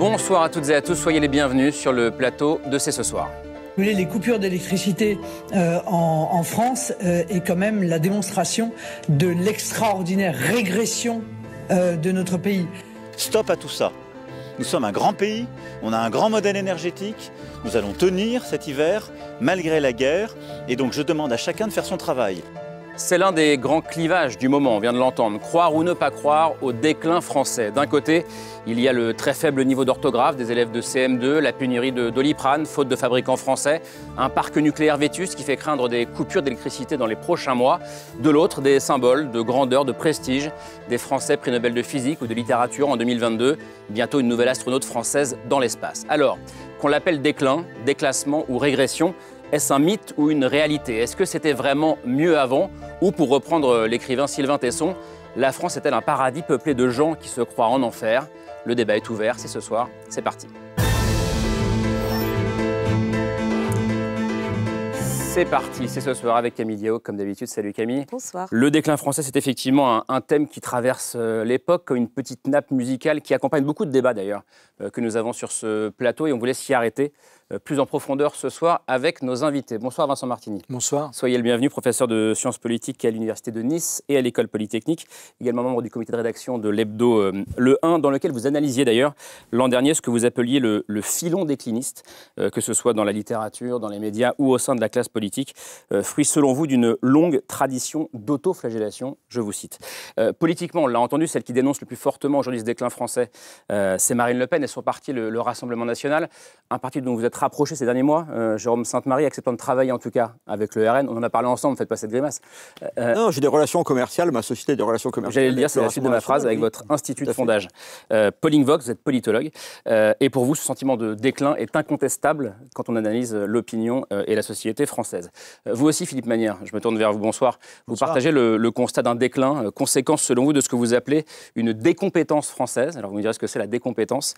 Bonsoir à toutes et à tous, soyez les bienvenus sur le plateau de C'est ce soir. Les coupures d'électricité euh, en, France euh, est quand même la démonstration de l'extraordinaire régression euh, de notre pays. Stop à tout ça. Nous sommes un grand pays, on a un grand modèle énergétique, nous allons tenir cet hiver malgré la guerre, et donc je demande à chacun de faire son travail. C'est l'un des grands clivages du moment, on vient de l'entendre. Croire ou ne pas croire au déclin français. D'un côté, il y a le très faible niveau d'orthographe des élèves de CM2, la pénurie de doliprane, faute de fabricants français, un parc nucléaire vétus qui fait craindre des coupures d'électricité dans les prochains mois. De l'autre, des symboles de grandeur, de prestige, des Français prix Nobel de physique ou de littérature en 2022, bientôt une nouvelle astronaute française dans l'espace. Alors, qu'on l'appelle déclin, déclassement ou régression, est-ce un mythe ou une réalité Est-ce que c'était vraiment mieux avant Ou pour reprendre euh, l'écrivain Sylvain Tesson, la France est-elle un paradis peuplé de gens qui se croient en enfer Le débat est ouvert, c'est ce soir, c'est parti. C'est parti, c'est ce soir avec Camille Diao, comme d'habitude. Salut Camille. Bonsoir. Le déclin français, c'est effectivement un, thème qui traverse euh, l'époque, comme une petite nappe musicale qui accompagne beaucoup de débats d'ailleurs, euh, que nous avons sur ce plateau, et on voulait s'y arrêter euh, plus en profondeur ce soir avec nos invités. Bonsoir Vincent Martini. Bonsoir. Soyez le bienvenu, professeur de sciences politiques à l'Université de Nice et à l'École Polytechnique, également membre du comité de rédaction de l'Hebdo euh, Le 1, dans lequel vous analysiez d'ailleurs l'an dernier ce que vous appeliez le, filon décliniste, euh, que ce soit dans la littérature, dans les médias ou au sein de la classe politique, fruit selon vous d'une longue tradition d'autoflagellation, je vous cite. politiquement, on l'a entendu, celle qui dénonce le plus fortement aujourd'hui ce déclin français, c'est Marine Le Pen et son parti, le Rassemblement National, un parti dont vous êtes rapproché ces derniers mois, euh, Jérôme Sainte-Marie acceptant de travailler en tout cas avec le RN. On en a parlé ensemble, ne faites pas cette grimace. Euh, euh, non, j'ai des relations commerciales, ma société a des relations commerciales. J'allais le dire, c'est la suite de ma phrase avec votre institut de fondage. Euh, Pauline Vox, vous êtes politologue, et pour vous, ce sentiment de déclin est incontestable quand on analyse l'opinion et la société française. Vous aussi, Philippe Manière, je me tourne vers vous, bonsoir. Vous partagez le, le constat d'un déclin, conséquence selon vous de ce que vous appelez une décompétence française. Alors vous me direz ce que c'est la décompétence.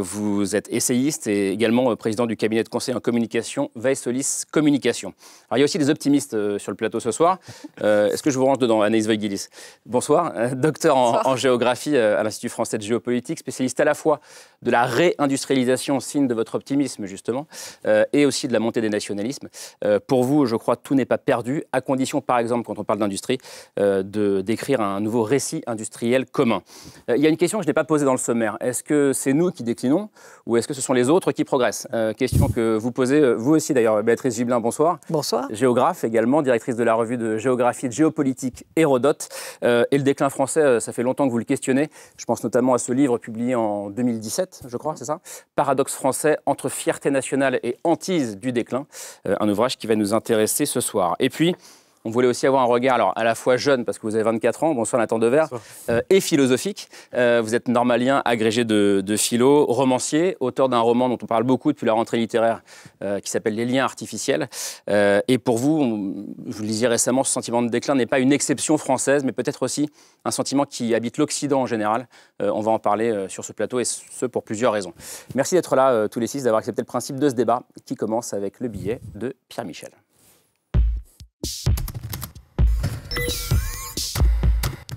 vous êtes essayiste et également président du cabinet de conseil en communication, Vaisselis Communication. Alors, il y a aussi des optimistes euh, sur le plateau ce soir. Euh, est-ce que je vous range dedans, Anaïs Vaguilis Bonsoir, euh, docteur en, en géographie à l'Institut français de géopolitique, spécialiste à la fois de la réindustrialisation, signe de votre optimisme justement, et aussi de la montée des nationalismes. pour vous, je crois, tout n'est pas perdu, à condition, par exemple, quand on parle d'industrie, de d'écrire un nouveau récit industriel commun. il y a une question que je n'ai pas posée dans le sommaire. Est-ce que c'est nous qui déclinons ou est-ce que ce sont les autres qui progressent euh, question que vous posez, euh, vous aussi d'ailleurs, Béatrice Giblin, bonsoir. Bonsoir. Géographe également, directrice de la revue de géographie, de géopolitique, Hérodote. Euh, et le déclin français, ça fait longtemps que vous le questionnez. Je pense notamment à ce livre publié en 2017, je crois, c'est ça Paradoxe français entre fierté nationale et hantise du déclin. un ouvrage qui va nous intéresser ce soir. Et puis, on voulait aussi avoir un regard, alors à la fois jeune, parce que vous avez 24 ans, bonsoir Nathan Devers, euh, et philosophique. Euh, vous êtes normalien, agrégé de, philo, romancier, auteur d'un roman dont on parle beaucoup depuis la rentrée littéraire, euh, qui s'appelle Les liens artificiels. et pour vous, je vous le disais récemment, ce sentiment de déclin n'est pas une exception française, mais peut-être aussi un sentiment qui habite l'Occident en général. on va en parler sur ce plateau, et ce pour plusieurs raisons. Merci d'être là tous les six, d'avoir accepté le principe de ce débat, qui commence avec le billet de Pierre Michel.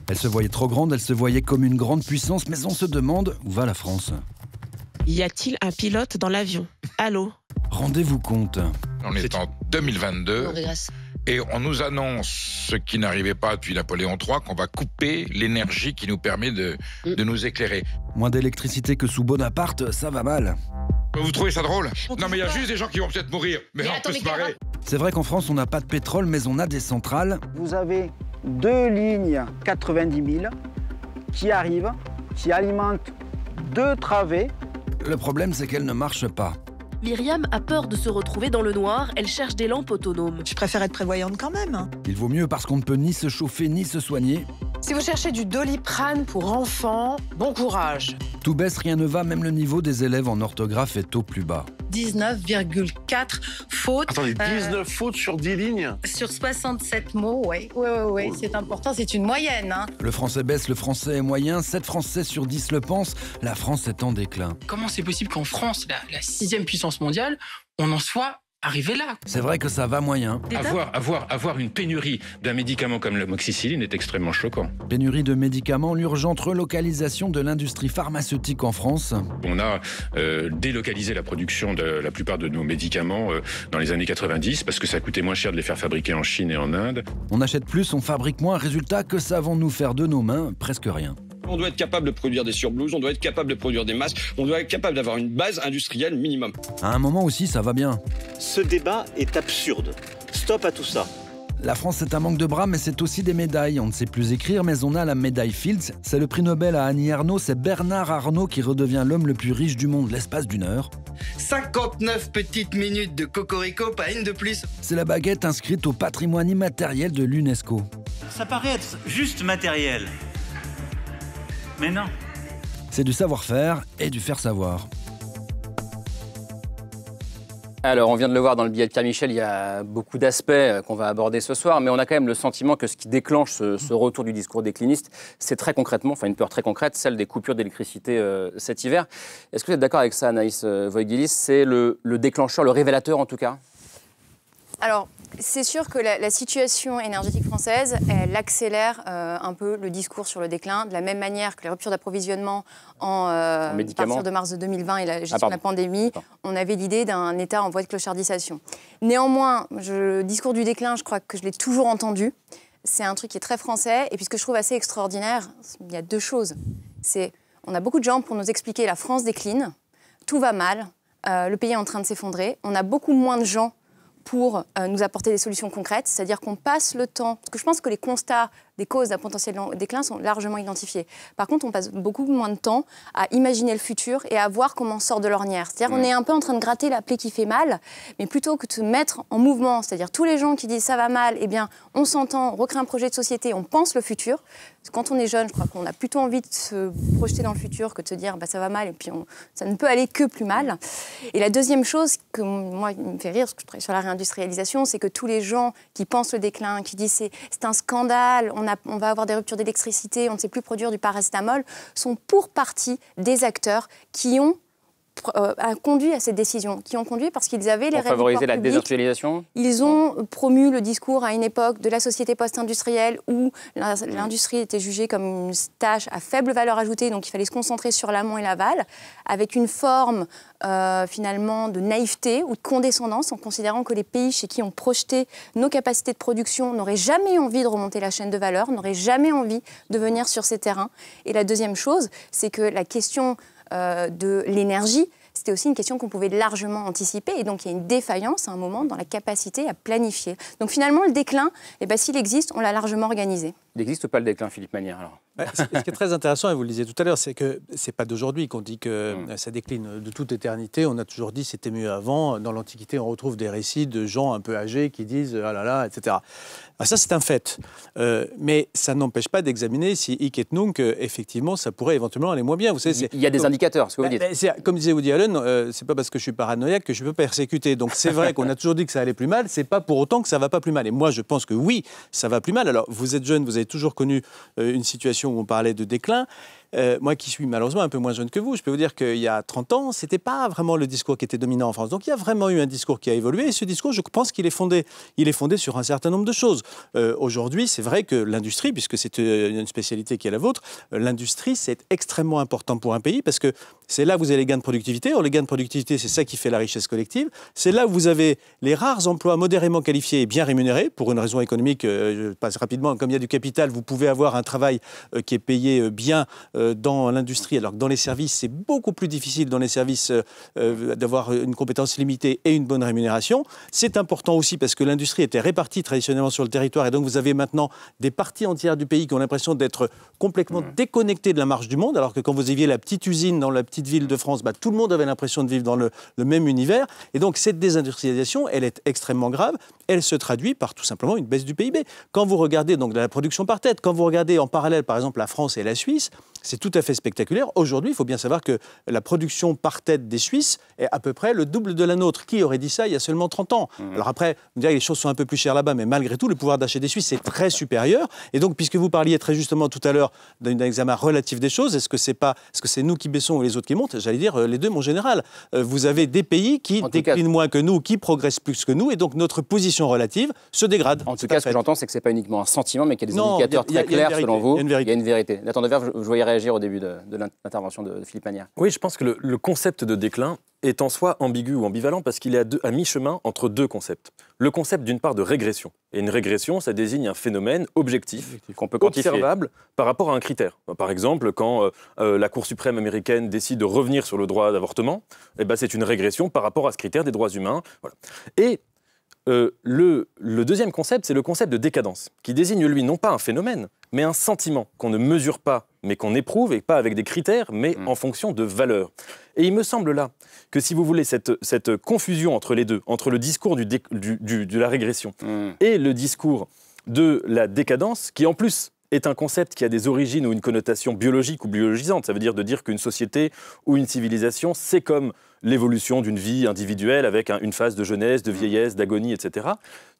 Elle se voyait trop grande, elle se voyait comme une grande puissance, mais on se demande où va la France. Y a-t-il un pilote dans l'avion Allô Rendez-vous compte. On est en 2022. Et on nous annonce, ce qui n'arrivait pas depuis Napoléon III, qu'on va couper l'énergie qui nous permet mm. de, nous éclairer. Moins d'électricité que sous Bonaparte, ça va mal. Vous trouvez ça drôle Non mais il y a juste des gens qui vont peut-être mourir, mais, mais on peut se C'est vrai qu'en France, on n'a pas de pétrole, mais on a des centrales. Vous avez deux lignes 90 000 qui arrivent, qui alimentent deux travées. Le problème, c'est qu'elles ne marchent pas. Myriam a peur de se retrouver dans le noir, elle cherche des lampes autonomes. Je préfère être prévoyante quand même. Il vaut mieux parce qu'on ne peut ni se chauffer ni se soigner. Si vous cherchez du doliprane pour enfants, bon courage. Tout baisse, rien ne va, même le niveau des élèves en orthographe est au plus bas. 19,4 fautes. Attendez, 19 euh, fautes sur 10 lignes Sur 67 mots, oui. Oui, oui, oui, c'est important, c'est une moyenne. Hein. Le français baisse, le français est moyen, 7 Français sur 10 le pensent, la France est en déclin. Comment c'est possible qu'en France, la, la sixième puissance mondiale, on en soit arrivé là. C'est vrai que ça va moyen. Avoir, avoir, une pénurie d'un médicament comme moxicilline est extrêmement choquant. Pénurie de médicaments, l'urgente relocalisation de l'industrie pharmaceutique en France. On a euh, délocalisé la production de la plupart de nos médicaments euh, dans les années 90 parce que ça coûtait moins cher de les faire fabriquer en Chine et en Inde. On achète plus, on fabrique moins, résultat, que savons-nous faire de nos mains Presque rien. On doit être capable de produire des surblouses, on doit être capable de produire des masques, on doit être capable d'avoir une base industrielle minimum. À un moment aussi, ça va bien. Ce débat est absurde. Stop à tout ça. La France, c'est un manque de bras, mais c'est aussi des médailles. On ne sait plus écrire, mais on a la médaille Fields. C'est le prix Nobel à Annie Arnaud. C'est Bernard Arnault qui redevient l'homme le plus riche du monde l'espace d'une heure. 59 petites minutes de cocorico, pas une de plus. C'est la baguette inscrite au patrimoine immatériel de l'UNESCO. Ça paraît être juste matériel, mais non. C'est du savoir-faire et du faire savoir. Alors, on vient de le voir dans le billet de Pierre Michel, il y a beaucoup d'aspects euh, qu'on va aborder ce soir, mais on a quand même le sentiment que ce qui déclenche ce, retour du discours décliniste, c'est très concrètement, enfin une peur très concrète, celle des coupures d'électricité euh, cet hiver. Est-ce que vous êtes d'accord avec ça, Anaïs euh, Voigilis C'est le, le déclencheur, le révélateur en tout cas alors, c'est sûr que la, situation énergétique française, elle accélère euh, un peu le discours sur le déclin, de la même manière que les ruptures d'approvisionnement en, euh, à partir de mars 2020 et la gestion ah, de la pandémie, on avait l'idée d'un État en voie de clochardisation. Néanmoins, le discours du déclin, je crois que je l'ai toujours entendu. C'est un truc qui est très français. Et puisque je trouve assez extraordinaire, il y a deux choses. C'est on a beaucoup de gens pour nous expliquer la France décline, tout va mal, euh, le pays est en train de s'effondrer. On a beaucoup moins de gens pour euh, nous apporter des solutions concrètes, c'est-à-dire qu'on passe le temps, parce que je pense que les constats des causes d'un potentiel déclin sont largement identifiées. Par contre, on passe beaucoup moins de temps à imaginer le futur et à voir comment on sort de l'ornière. C'est-à-dire, qu'on on est un peu en train de gratter la plaie qui fait mal, mais plutôt que de se mettre en mouvement, c'est-à-dire tous les gens qui disent ça va mal, eh bien, on s'entend, on recrée un projet de société, on pense le futur. Quand on est jeune, je crois qu'on a plutôt envie de se projeter dans le futur que de se dire bah, ça va mal et puis ça ne peut aller que plus mal. Et la deuxième chose que moi me fait rire, sur la réindustrialisation, c'est que tous les gens qui pensent le déclin, qui disent c'est un scandale, on, va avoir des ruptures d'électricité, on ne sait plus produire du paracétamol, sont pour partie des acteurs qui ont euh, a conduit à cette décision, qui ont conduit parce qu'ils avaient les Pour favoriser la Ils ont promu le discours à une époque de la société post-industrielle où l'industrie était jugée comme une tâche à faible valeur ajoutée, donc il fallait se concentrer sur l'amont et l'aval, avec une forme euh, finalement de naïveté ou de condescendance en considérant que les pays chez qui on projetait nos capacités de production n'auraient jamais envie de remonter la chaîne de valeur, n'auraient jamais envie de venir sur ces terrains. Et la deuxième chose, c'est que la question euh, de l'énergie, c'était aussi une question qu'on pouvait largement anticiper. Et donc, il y a une défaillance à un moment dans la capacité à planifier. Donc, finalement, le déclin, eh ben, s'il existe, on l'a largement organisé. Il n'existe pas le déclin, Philippe Manière, alors. Bah, ce qui est très intéressant, et vous le disiez tout à l'heure, c'est que c'est pas d'aujourd'hui qu'on dit que hmm. ça décline de toute éternité. On a toujours dit c'était mieux avant. Dans l'Antiquité, on retrouve des récits de gens un peu âgés qui disent ah là là, etc. Bah, ça, c'est un fait. Euh, mais ça n'empêche pas d'examiner si hic et nunc, euh, effectivement, ça pourrait éventuellement aller moins bien. Vous Il y a des indicateurs, ce que vous bah, dites. comme disait Woody Allen, ce euh, c'est pas parce que je suis paranoïaque que je peux persécuter. Donc c'est vrai qu'on a toujours dit que ça allait plus mal, c'est pas pour autant que ça va pas plus mal. Et moi, je pense que oui, ça va plus mal. Alors, vous êtes jeune, vous toujours connu euh, une situation où on parlait de déclin. Euh, moi qui suis malheureusement un peu moins jeune que vous, je peux vous dire qu'il y a 30 ans, ce n'était pas vraiment le discours qui était dominant en France. Donc il y a vraiment eu un discours qui a évolué et ce discours, je pense qu'il est fondé. Il est fondé sur un certain nombre de choses. Euh, aujourd'hui, c'est vrai que l'industrie, puisque c'est euh, une spécialité qui est la vôtre, l'industrie, c'est extrêmement important pour un pays parce que c'est là où vous avez les gains de productivité. Or, les gains de productivité, c'est ça qui fait la richesse collective. C'est là où vous avez les rares emplois modérément qualifiés et bien rémunérés. Pour une raison économique, je passe rapidement, comme il y a du capital, vous pouvez avoir un travail qui est payé bien. Euh, dans l'industrie, alors que dans les services, c'est beaucoup plus difficile dans les services euh, euh, d'avoir une compétence limitée et une bonne rémunération. C'est important aussi parce que l'industrie était répartie traditionnellement sur le territoire et donc vous avez maintenant des parties entières du pays qui ont l'impression d'être complètement déconnectées de la marche du monde, alors que quand vous aviez la petite usine dans la petite ville de France, bah, tout le monde avait l'impression de vivre dans le même univers. Et donc cette désindustrialisation, elle est extrêmement grave elle se traduit par tout simplement une baisse du PIB. Quand vous regardez donc la production par tête, quand vous regardez en parallèle par exemple la France et la Suisse, c'est tout à fait spectaculaire. Aujourd'hui, il faut bien savoir que la production par tête des Suisses est à peu près le double de la nôtre. Qui aurait dit ça il y a seulement 30 ans mmh. Alors après, vous direz que les choses sont un peu plus chères là-bas, mais malgré tout, le pouvoir d'achat des Suisses est très supérieur. Et donc, puisque vous parliez très justement tout à l'heure d'un examen relatif des choses, est-ce que c'est pas, est-ce que c'est nous qui baissons ou les autres qui montent J'allais dire euh, les deux, mon général. Euh, vous avez des pays qui déclinent moins que nous, qui progressent plus que nous, et donc notre position relative se dégrade. En tout cas, ce que j'entends, c'est que ce n'est pas uniquement un sentiment, mais qu'il y a des indicateurs très clairs, selon vous. Il y a une vérité. Nathan je, je voyais réagir au début de, l'intervention de, Philippe Manière. Oui, je pense que le, concept de déclin est en soi ambigu ou ambivalent parce qu'il est à, mi-chemin entre deux concepts. Le concept d'une part de régression. Et une régression, ça désigne un phénomène objectif, qu'on peut quantifier. observable par rapport à un critère. Par exemple, quand euh, euh, la Cour suprême américaine décide de revenir sur le droit d'avortement, eh ben, c'est une régression par rapport à ce critère des droits humains. Et euh, le, deuxième concept, c'est le concept de décadence, qui désigne, lui, non pas un phénomène, mais un sentiment qu'on ne mesure pas, mais qu'on éprouve, et pas avec des critères, mais mm. en fonction de valeurs. Et il me semble là que, si vous voulez, cette, confusion entre les deux, entre le discours de la régression mm. et le discours de la décadence, qui en plus est un concept qui a des origines ou une connotation biologique ou biologisante. Ça veut dire de dire qu'une société ou une civilisation, c'est comme l'évolution d'une vie individuelle avec une phase de jeunesse, de mm. vieillesse, d'agonie, etc.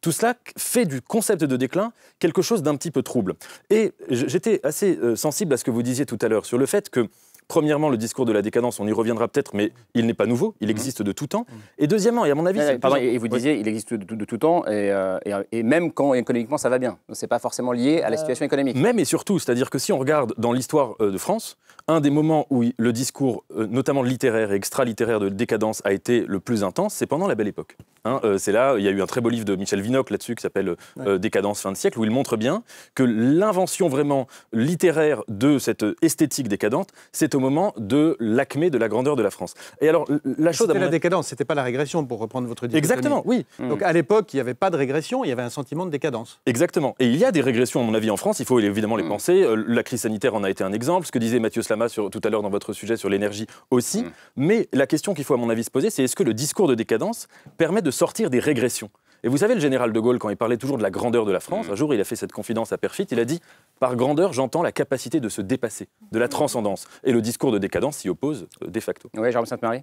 Tout cela fait du concept de déclin quelque chose d'un petit peu trouble. Et j'étais assez euh, sensible à ce que vous disiez tout à l'heure sur le fait que Premièrement, le discours de la décadence, on y reviendra peut-être, mais il n'est pas nouveau, il mm-hmm. existe de tout temps. Mm-hmm. Et deuxièmement, et à mon avis... pardon, et vous disiez, il existe de tout, temps, euh, et, et, même quand économiquement ça va bien. Ce n'est pas forcément lié à la euh, situation économique. Même et surtout, c'est-à-dire que si on regarde dans l'histoire euh, de France, un des moments où le discours, notamment littéraire et extra-littéraire de décadence, a été le plus intense, c'est pendant la Belle Époque. Hein, c'est là, il y a eu un très beau livre de Michel Vinocq là-dessus qui s'appelle Décadence fin de siècle, où il montre bien que l'invention vraiment littéraire de cette esthétique décadente, c'est au moment de l'acmé de la grandeur de la France. Et alors, la chose. C'était la décadence, c'était pas la régression, pour reprendre votre idée Exactement, oui. Donc mm. à l'époque, il n'y avait pas de régression, il y avait un sentiment de décadence. Exactement. Et il y a des régressions, à mon avis, en France, il faut évidemment les mm. penser. Euh, la crise sanitaire en a été un exemple, ce que disait Mathieu Slama tout à l'heure dans votre sujet sur l'énergie aussi. Mm. Mais la question qu'il faut, à mon avis, se poser, c'est est-ce que le discours de décadence permet de sortir des régressions et vous savez, le général de Gaulle, quand il parlait toujours de la grandeur de la France, mm. un jour, il a fait cette confidence à Perfit, il a dit Par grandeur, j'entends la capacité de se dépasser, de la transcendance. Et le discours de décadence s'y oppose euh, de facto. Oui, Jérôme Sainte-Marie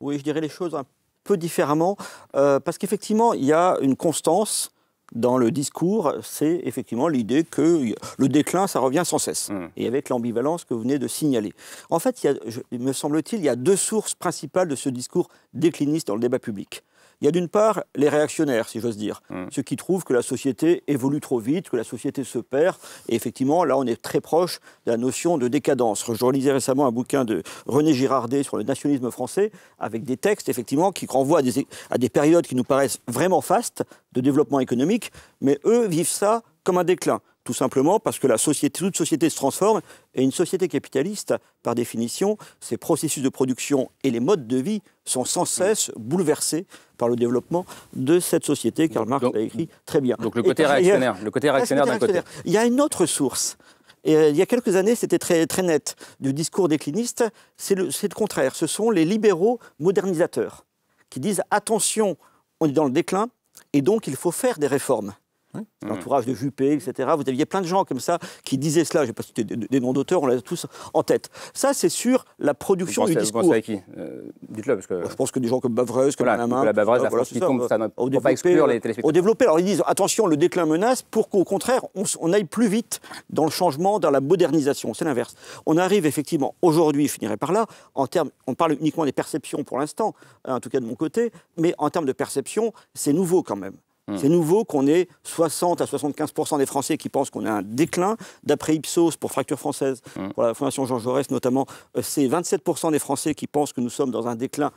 Oui, je dirais les choses un peu différemment, euh, parce qu'effectivement, il y a une constance dans le discours, c'est effectivement l'idée que le déclin, ça revient sans cesse, mm. et avec l'ambivalence que vous venez de signaler. En fait, il me semble-t-il, il y a deux sources principales de ce discours décliniste dans le débat public. Il y a d'une part les réactionnaires, si j'ose dire, hmm. ceux qui trouvent que la société évolue trop vite, que la société se perd. Et effectivement, là, on est très proche de la notion de décadence. Je lisais récemment un bouquin de René Girardet sur le nationalisme français, avec des textes, effectivement, qui renvoient à des périodes qui nous paraissent vraiment fastes de développement économique, mais eux vivent ça comme un déclin tout simplement parce que toute société se transforme, et une société capitaliste, par définition, ses processus de production et les modes de vie sont sans cesse bouleversés par le développement de cette société. Karl Marx l'a écrit très bien. Donc le côté réactionnaire, le côté réactionnaire d'un côté. Il y a une autre source. Et euh, il y a quelques années, c'était très, très net du discours décliniste, c'est le contraire. Ce sont les libéraux modernisateurs qui disent attention, on est dans le déclin, et donc il faut faire des réformes. Hein, mmh. l'entourage de Juppé, etc. Vous aviez plein de gens comme ça qui disaient cela. Je sais pas c'était des, noms d'auteurs, on l'a tous en tête. Ça, c'est sur la production du discours. Vous pensez à qui euh, Dites-le. que... Bah, je pense que des gens comme Bavreuse, comme voilà, La Bavreuse, la France qui tombe, ça ne pas exclure euh, les téléspectateurs. Alors ils disent, attention, le déclin menace pour qu'au contraire, on, on, aille plus vite dans le changement, dans la modernisation. C'est l'inverse. On arrive effectivement, aujourd'hui, je finirai par là, en termes, on parle uniquement des perceptions pour l'instant, hein, en tout cas de mon côté, mais en termes de perception, c'est nouveau quand même. Hum. C'est nouveau qu'on ait 60 à 75 des Français qui pensent qu'on a un déclin. D'après Ipsos, pour Fracture française, hum. pour la Fondation Jean Jaurès notamment, euh, c'est 27 des Français qui pensent que nous sommes dans un déclin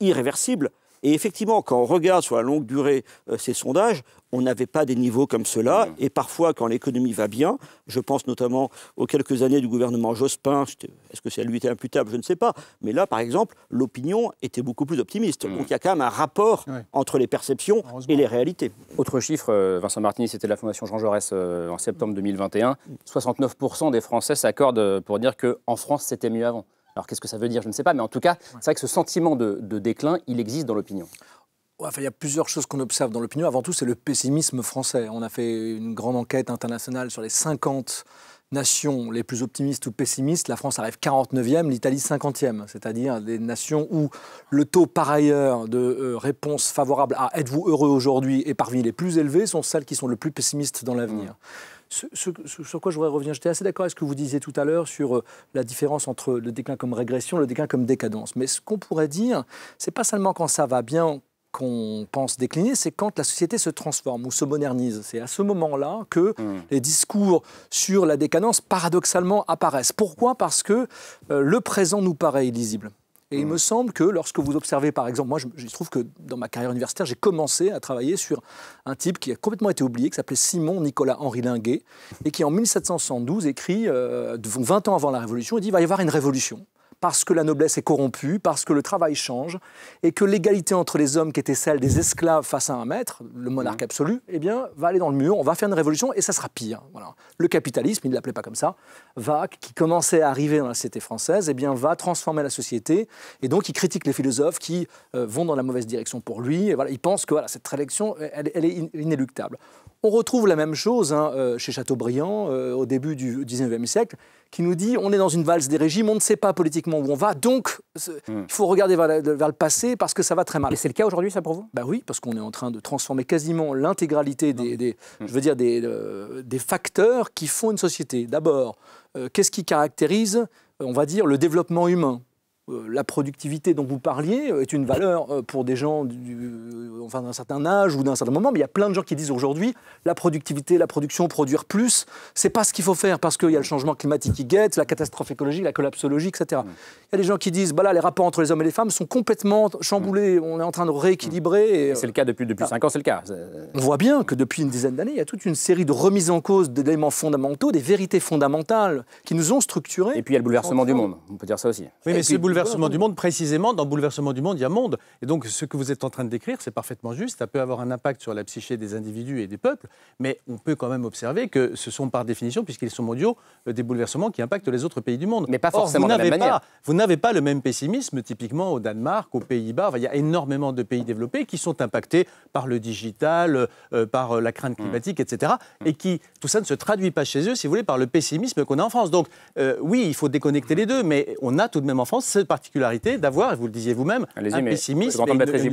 irréversible. Et effectivement, quand on regarde sur la longue durée euh, ces sondages, on n'avait pas des niveaux comme cela. Et parfois, quand l'économie va bien, je pense notamment aux quelques années du gouvernement Jospin, est-ce que ça lui était imputable Je ne sais pas. Mais là, par exemple, l'opinion était beaucoup plus optimiste. Mm. Donc il y a quand même un rapport entre les perceptions et les réalités. Autre chiffre, euh, Vincent Martini, c'était la Fondation Jean Jaurès euh, en septembre 2021. 69% mm. des Français s'accordent pour dire qu'en France, c'était mieux avant. Alors qu'est-ce que ça veut dire Je ne sais pas, mais en tout cas, c'est vrai que ce sentiment de, déclin, il existe dans l'opinion. il y a plusieurs choses qu'on observe dans l'opinion. Avant tout, c'est le pessimisme français. On a fait une grande enquête internationale sur les 50 nations les plus optimistes ou pessimistes. La France arrive 49e, l'Italie 50e, c'est-à-dire des nations où le taux par ailleurs de euh, réponses favorables à êtes-vous heureux aujourd'hui est parmi les plus élevés sont celles qui sont le plus pessimistes dans l'avenir. Mmh ce, sur quoi je voudrais revenir, j'étais assez d'accord avec ce que vous disiez tout à l'heure sur euh, la différence entre le déclin comme régression et le déclin comme décadence. Mais ce qu'on pourrait dire, c'est pas seulement quand ça va bien qu'on pense décliner, c'est quand la société se transforme ou se modernise. C'est à ce moment-là que mmh. les discours sur la décadence paradoxalement apparaissent. Pourquoi Parce que euh, le présent nous paraît illisible. Et il me mmh. semble que lorsque vous observez, par exemple, moi, je, trouve que dans ma carrière universitaire, j'ai commencé à travailler sur un type qui a complètement été oublié, qui s'appelait Simon Nicolas Henri Linguet, et qui en 1772 écrit, 20 euh, ans avant la Révolution, il dit il va y avoir une révolution parce que la noblesse est corrompue, parce que le travail change, et que l'égalité entre les hommes, qui était celle des esclaves face à un maître, le monarque mmh. absolu, eh bien, va aller dans le mur, on va faire une révolution, et ça sera pire. Voilà. Le capitalisme, il ne l'appelait pas comme ça, va, qui commençait à arriver dans la société française, eh bien, va transformer la société, et donc il critique les philosophes qui euh, vont dans la mauvaise direction pour lui, et voilà, il pense que voilà, cette révolution, elle est inéluctable. On retrouve la même chose hein, euh, chez Chateaubriand euh, au début du 19e siècle, qui nous dit on est dans une valse des régimes, on ne sait pas politiquement où on va, donc hmm. il faut regarder vers, le passé parce que ça va très mal. Et c'est le cas aujourd'hui, ça pour vous bah oui, parce qu'on est en train de transformer quasiment l'intégralité des, hmm. je veux dire euh, des, facteurs qui font une société. D'abord, qu'est-ce qui caractérise, on va dire, le développement humain euh, la productivité dont vous parliez euh, est une valeur euh, pour des gens d'un enfin, certain âge ou d'un certain moment, mais il y a plein de gens qui disent aujourd'hui la productivité, la production, produire plus, c'est pas ce qu'il faut faire parce qu'il y a le changement climatique qui guette, la catastrophe écologique, la collapsologie, etc. Il y a des gens qui disent bah là, les rapports entre les hommes et les femmes sont complètement chamboulés, on est en train de rééquilibrer. C'est le cas depuis, depuis 5 ah. ans, c'est le cas. On voit bien que depuis une dizaine d'années, il y a toute une série de remises en cause d'éléments fondamentaux, des vérités fondamentales qui nous ont structurés. Et puis il y a le bouleversement du monde, on peut dire ça aussi bouleversement du monde, précisément, dans bouleversement du monde, il y a monde. Et donc, ce que vous êtes en train de décrire, c'est parfaitement juste. Ça peut avoir un impact sur la psyché des individus et des peuples, mais on peut quand même observer que ce sont par définition, puisqu'ils sont mondiaux, euh, des bouleversements qui impactent les autres pays du monde. Mais pas forcément vous de la manière. Vous n'avez pas le même pessimisme, typiquement au Danemark, aux Pays-Bas. il y a énormément de pays développés qui sont impactés par le digital, euh, par euh, la crainte hmm. climatique, etc. Hmm. Et qui, tout ça ne se traduit pas chez eux, si vous voulez, par le pessimisme qu'on a en France. Donc, oui, il faut déconnecter les deux, mais on a tout de même en France particularité d'avoir, et vous le disiez vous-même, un pessimisme,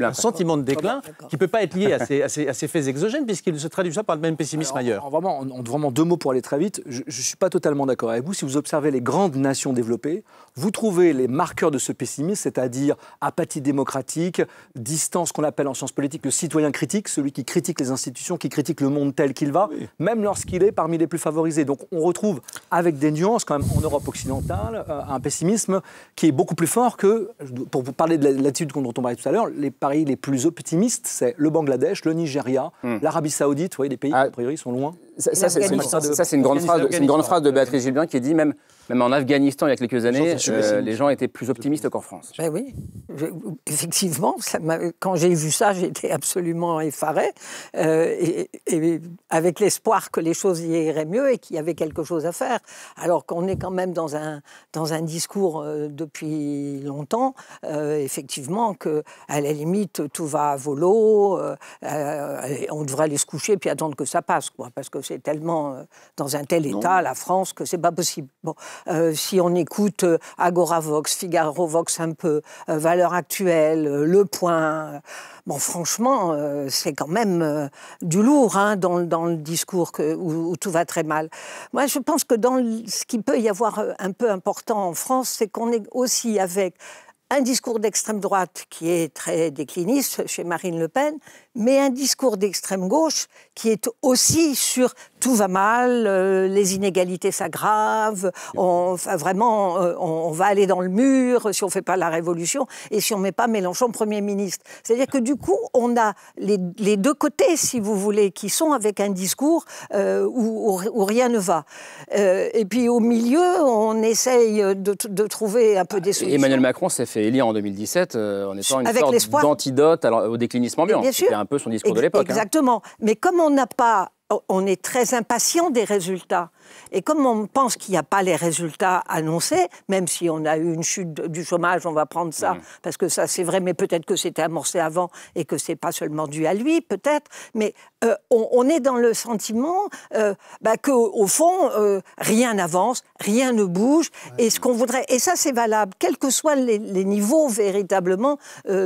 un sentiment de déclin qui ne peut pas être lié à, ces, faits exogènes puisqu'il se traduit ça par le même pessimisme ailleurs. vraiment, vraiment deux mots pour aller très vite. Je ne suis pas totalement d'accord avec vous. Si vous observez les grandes nations développées, vous trouvez les marqueurs de ce pessimisme, c'est-à-dire apathie démocratique, distance qu'on appelle en sciences politiques le citoyen critique, celui qui critique les institutions, qui critique le monde tel qu'il va, même lorsqu'il est parmi les plus favorisés. Donc on retrouve avec des nuances quand même en Europe occidentale euh, un pessimisme qui est beaucoup plus plus fort que, pour vous parler de l'attitude dont on parlait tout à l'heure, les paris les plus optimistes, c'est le Bangladesh, le Nigeria, hmm. l'Arabie Saoudite, vous voyez, les pays qui, ah. a priori, sont loin. Ça, c'est une, une, grande phrase de Béatrice Gilbien qui dit même même en Afghanistan, il y a quelques années, euh, les gens étaient plus optimistes qu'en France. Ben oui, effectivement, ça quand j'ai vu ça, j'étais absolument effaré, euh, et, avec l'espoir que les choses iraient mieux et qu'il y avait quelque chose à faire. Alors qu'on est quand même dans un, dans un discours euh, depuis longtemps, effectivement, que à la limite, tout va à volo, on devrait aller se coucher puis attendre que ça passe, quoi, parce que c'est tellement dans un tel état, la France, que c'est pas possible. Euh, si on écoute euh, Agora Vox, Figaro Vox un peu, euh, Valeurs Actuelles, Le Point, bon, franchement, c'est quand même du lourd hein, dans, le discours où, où, tout va très mal. Moi, je pense que dans ce qui peut y avoir un peu important en France, c'est qu'on est aussi avec un discours d'extrême droite qui est très décliniste chez Marine Le Pen, mais un discours d'extrême gauche qui est aussi sur tout va mal, euh, les inégalités s'aggravent, enfin, vraiment, euh, on, va aller dans le mur si on ne fait pas la révolution et si on ne met pas Mélenchon Premier ministre. C'est-à-dire que du coup, on a les, deux côtés, si vous voulez, qui sont avec un discours euh, où, rien ne va. et puis au milieu, on essaye de, trouver un peu des solutions. Emmanuel Macron s'est fait élire en 2017 en étant une sorte d'antidote au déclinisme ambiant. C'était un peu son discours de l'époque. Hein. Exactement. Mais comme on n'a pas on est très impatient des résultats. Et comme on pense qu'il n'y a pas les résultats annoncés, même si on a eu une chute du chômage, on va prendre ça, mmh. parce que ça c'est vrai, mais peut-être que c'était amorcé avant et que c'est pas seulement dû à lui, peut-être, mais euh, on, est dans le sentiment euh, bah, que au qu'au fond, euh, rien n'avance, rien ne bouge, et ce qu'on voudrait, et ça c'est valable, quels que soient les, les niveaux véritablement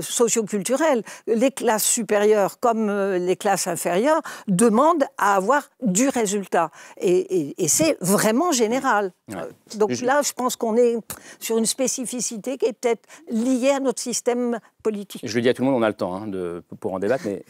socioculturels, les classes supérieures comme les classes inférieures demandent à avoir du résultat. Et, c'est vraiment général. Euh, donc là, je pense qu'on est sur une spécificité qui est peut-être liée à notre système politique. Je le dis à tout le monde, on a le temps hein, de, pour en débattre. Mais,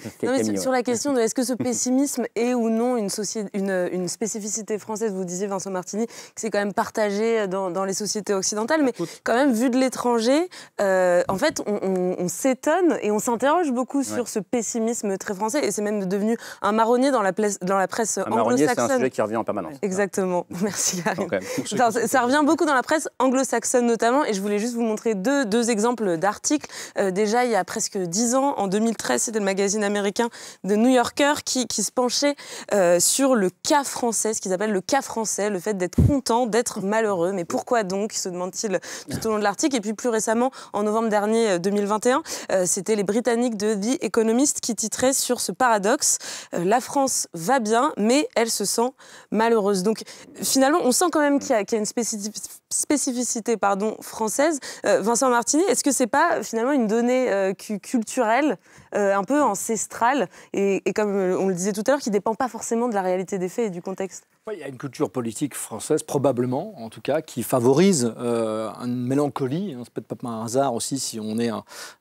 sur, sur, la question de est-ce que ce pessimisme est ou non une, une, une spécificité française, vous disiez Vincent Martini, que c'est quand même partagé dans, dans les sociétés occidentales, mais quand même vu de l'étranger, euh, en fait, on, s'étonne et on s'interroge beaucoup sur ce pessimisme très français, et c'est même devenu un marronnier dans la, place, dans la presse anglo-saxonne. c'est un sujet qui revient en permanence. Exactement. Merci, Karine. ça revient beaucoup dans la presse anglo-saxonne notamment, et je voulais juste vous montrer deux, deux exemples d'articles. Euh, déjà, il y a presque dix ans, en 2013, c'était le magazine américain The New Yorker qui, qui se penchait euh, sur le cas français, ce qu'ils appellent le cas français, le fait d'être content, d'être malheureux. Mais pourquoi donc se demande-t-il tout au long de l'article. Et puis plus récemment, en novembre dernier, 2021, euh, c'était les Britanniques de The Economist qui titraient sur ce paradoxe. la France va bien bien, mais elle se sent malheureuse. Donc finalement, on sent quand même qu'il y, a une spécificité française. Euh, Vincent Martini, est-ce que ce n'est pas finalement une donnée euh, culturelle, euh, un peu ancestrale, et, et, comme on le disait tout à l'heure, qui ne dépend pas forcément de la réalité des faits et du contexte il y a une culture politique française, probablement, en tout cas, qui favorise euh, une mélancolie. Hein, c'est peut-être pas un hasard aussi si on est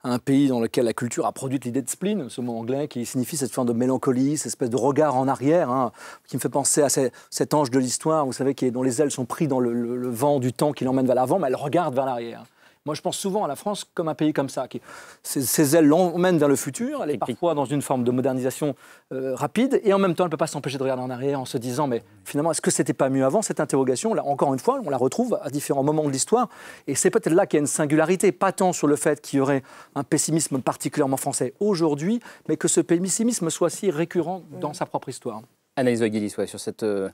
un, pays dans lequel la culture a produit l'idée de spleen, ce mot anglais qui signifie cette forme de mélancolie, cette espèce de regard en arrière, hein, qui me fait penser à cet ange de l'histoire, vous savez, qui dont les ailes sont prises dans le vent du temps qui l'emmène vers l'avant, mais elle regarde vers l'arrière. Moi, je pense souvent à la France comme un pays comme ça, qui ses, ailes l'emmènent vers le futur, elle est parfois dans une forme de modernisation euh, rapide, et en même temps, elle ne peut pas s'empêcher de regarder en arrière en se disant, mais finalement, est-ce que c'était pas mieux avant Cette interrogation, là, encore une fois, on la retrouve à différents moments de l'histoire, et c'est peut-être là qu'il y a une singularité, pas tant sur le fait qu'il y aurait un pessimisme particulièrement français aujourd'hui, mais que ce pessimisme soit si récurrent dans sa propre histoire. Anaïs sur cette... Euh,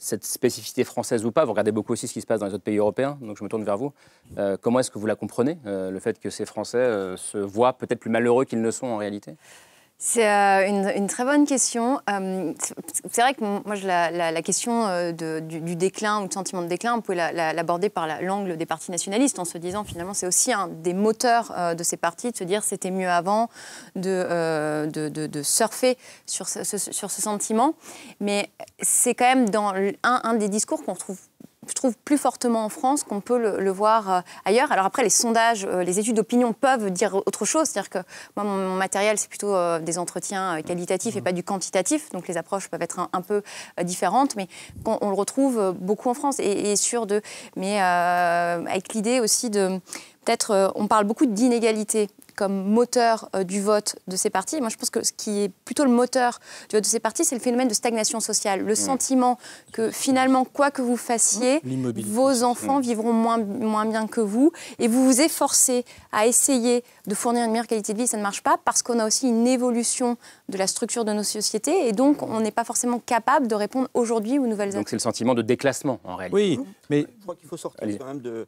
cette spécificité française ou pas Vous regardez beaucoup aussi ce qui se passe dans les autres pays européens, donc je me tourne vers vous. Euh, comment est-ce que vous la comprenez, euh, le fait que ces Français euh, se voient peut-être plus malheureux qu'ils ne sont en réalité c'est euh, une, très bonne question. Euh, c'est vrai que moi, la, la, question euh, du, déclin ou du sentiment de déclin, on peut l'aborder par l'angle des partis nationalistes en se disant finalement c'est aussi un des moteurs de ces partis de se dire c'était mieux avant, de, de, surfer sur ce, sur ce, sentiment. Mais c'est quand même dans un, un des discours qu'on retrouve je trouve plus fortement en France qu'on peut le, voir euh, ailleurs. Alors après, les sondages, euh, les études d'opinion peuvent dire autre chose. C'est-à-dire que moi, mon, matériel, c'est plutôt euh, des entretiens qualitatifs et pas du quantitatif. Donc les approches peuvent être un, peu différentes, mais on, le retrouve beaucoup en France et, sûr de. Mais avec l'idée aussi de peut-être, on parle beaucoup d'inégalité comme moteur euh, du vote de ces partis. Moi, je pense que ce qui est plutôt le moteur du vote de ces partis, c'est le phénomène de stagnation sociale. Le sentiment que finalement, quoi que vous fassiez, vos enfants vivront moins, moins bien que vous. Et vous vous efforcez à essayer de fournir une meilleure qualité de vie, ça ne marche pas parce qu'on a aussi une évolution de la structure de nos sociétés. Et donc, on n'est pas forcément capable de répondre aujourd'hui aux nouvelles Donc, c'est le sentiment de déclassement, en réalité. Oui. Mais je crois qu'il faut sortir quand même de.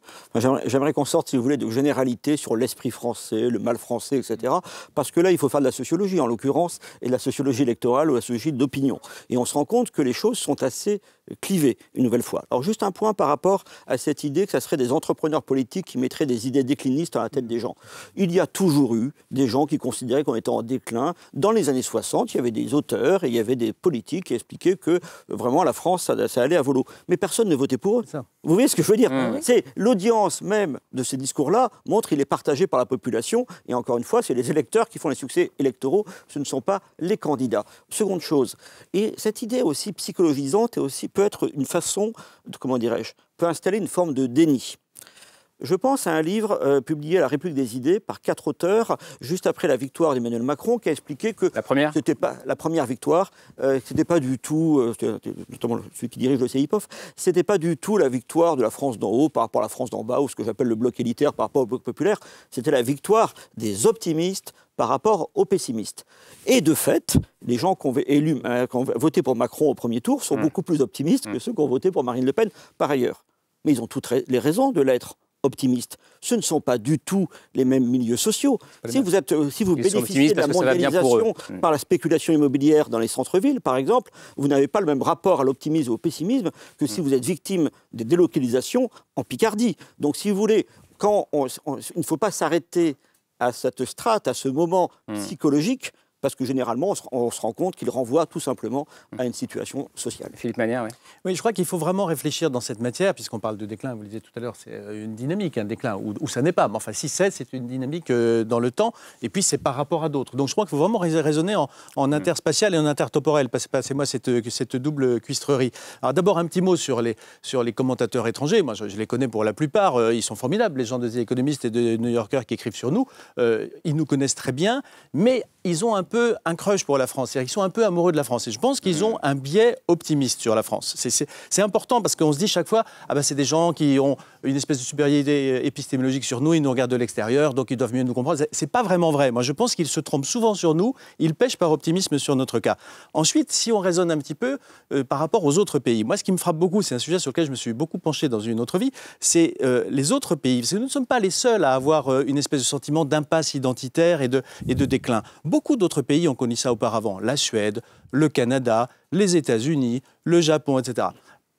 J'aimerais qu'on sorte, si vous voulez, de généralité sur l'esprit français, le mal français, etc. Parce que là, il faut faire de la sociologie, en l'occurrence, et de la sociologie électorale ou la sociologie d'opinion. Et on se rend compte que les choses sont assez cliver une nouvelle fois. Alors juste un point par rapport à cette idée que ça serait des entrepreneurs politiques qui mettraient des idées déclinistes à la tête des gens. Il y a toujours eu des gens qui considéraient qu'on était en déclin. Dans les années 60, il y avait des auteurs et il y avait des politiques qui expliquaient que euh, vraiment la France, ça, allait à volo. Mais personne ne votait pour eux. Vous voyez ce que je veux dire ah C'est l'audience même de ces discours-là montre qu'il est partagé par la population. Et encore une fois, c'est les électeurs qui font les succès électoraux, ce ne sont pas les candidats. Seconde chose, et cette idée aussi psychologisante et aussi peu être une façon, comment dirais-je, peut installer une forme de déni. Je pense à un livre euh, publié à La République des idées par quatre auteurs juste après la victoire d'Emmanuel Macron qui a expliqué que la première c'était pas la première victoire, euh, c'était pas du tout notamment euh, celui qui dirige le CIPOF, c'était pas du tout la victoire de la France d'en haut par rapport à la France d'en bas ou ce que j'appelle le bloc élitaire par rapport au bloc populaire, c'était la victoire des optimistes par rapport aux pessimistes. Et de fait, les gens qui ont, voté pour Macron au premier tour sont mmh. beaucoup plus optimistes que mmh. ceux qui ont voté pour Marine Le Pen par ailleurs. Mais ils ont toutes les raisons de l'être optimistes. Ce ne sont pas du tout les mêmes milieux sociaux. Euh, si vous, êtes, si vous bénéficiez de la mondialisation mm. par la spéculation immobilière dans les centres-villes, par exemple, vous n'avez pas le même rapport à l'optimisme ou au pessimisme que si mm. vous êtes victime des délocalisations en Picardie. Donc, si vous voulez, quand il ne faut pas s'arrêter à cette strate, à ce moment mm. psychologique, parce que généralement, on se, rend compte qu'il renvoie tout simplement mmh. à une situation sociale. Philippe Manière, oui. Oui, je crois qu'il faut vraiment réfléchir dans cette matière, puisqu'on parle de déclin, vous le disiez tout à l'heure, c'est euh, une dynamique, un déclin, ou, ça n'est pas. Mais enfin, si c'est, c'est une dynamique euh, dans le temps, et puis c'est par rapport à d'autres. Donc je crois qu'il faut vraiment raisonner en, mmh. interspatial et en intertemporel. Passez-moi cette, euh, cette double cuistrerie. Alors d'abord, un petit mot sur les, sur les commentateurs étrangers. Moi, je, les connais pour la plupart. Ils sont formidables, les gens des économistes et de New Yorker qui écrivent sur nous. Ils nous connaissent très bien, mais ils ont un peu un crush pour la France, ils sont un peu amoureux de la France. Et je pense qu'ils mm. ont un biais optimiste sur la France. C'est important parce qu'on se dit chaque fois, ah ben c'est des gens qui ont une espèce de supériorité euh, épistémologique sur nous, ils nous regardent de l'extérieur, donc ils doivent mieux nous comprendre. C'est pas vraiment vrai. Moi, je pense qu'ils se trompent souvent sur nous, ils pêchent par optimisme sur notre cas. Ensuite, si on raisonne un petit peu euh, par rapport aux autres pays, moi, ce qui me frappe beaucoup, c'est un sujet sur lequel je me suis beaucoup penché dans une autre vie, c'est euh, les autres pays. Parce que nous ne sommes pas les seuls à avoir une espèce de sentiment d'impasse identitaire et de, et de déclin beaucoup d'autres pays ont connu ça auparavant. La Suède, le Canada, les États-Unis, le Japon, etc.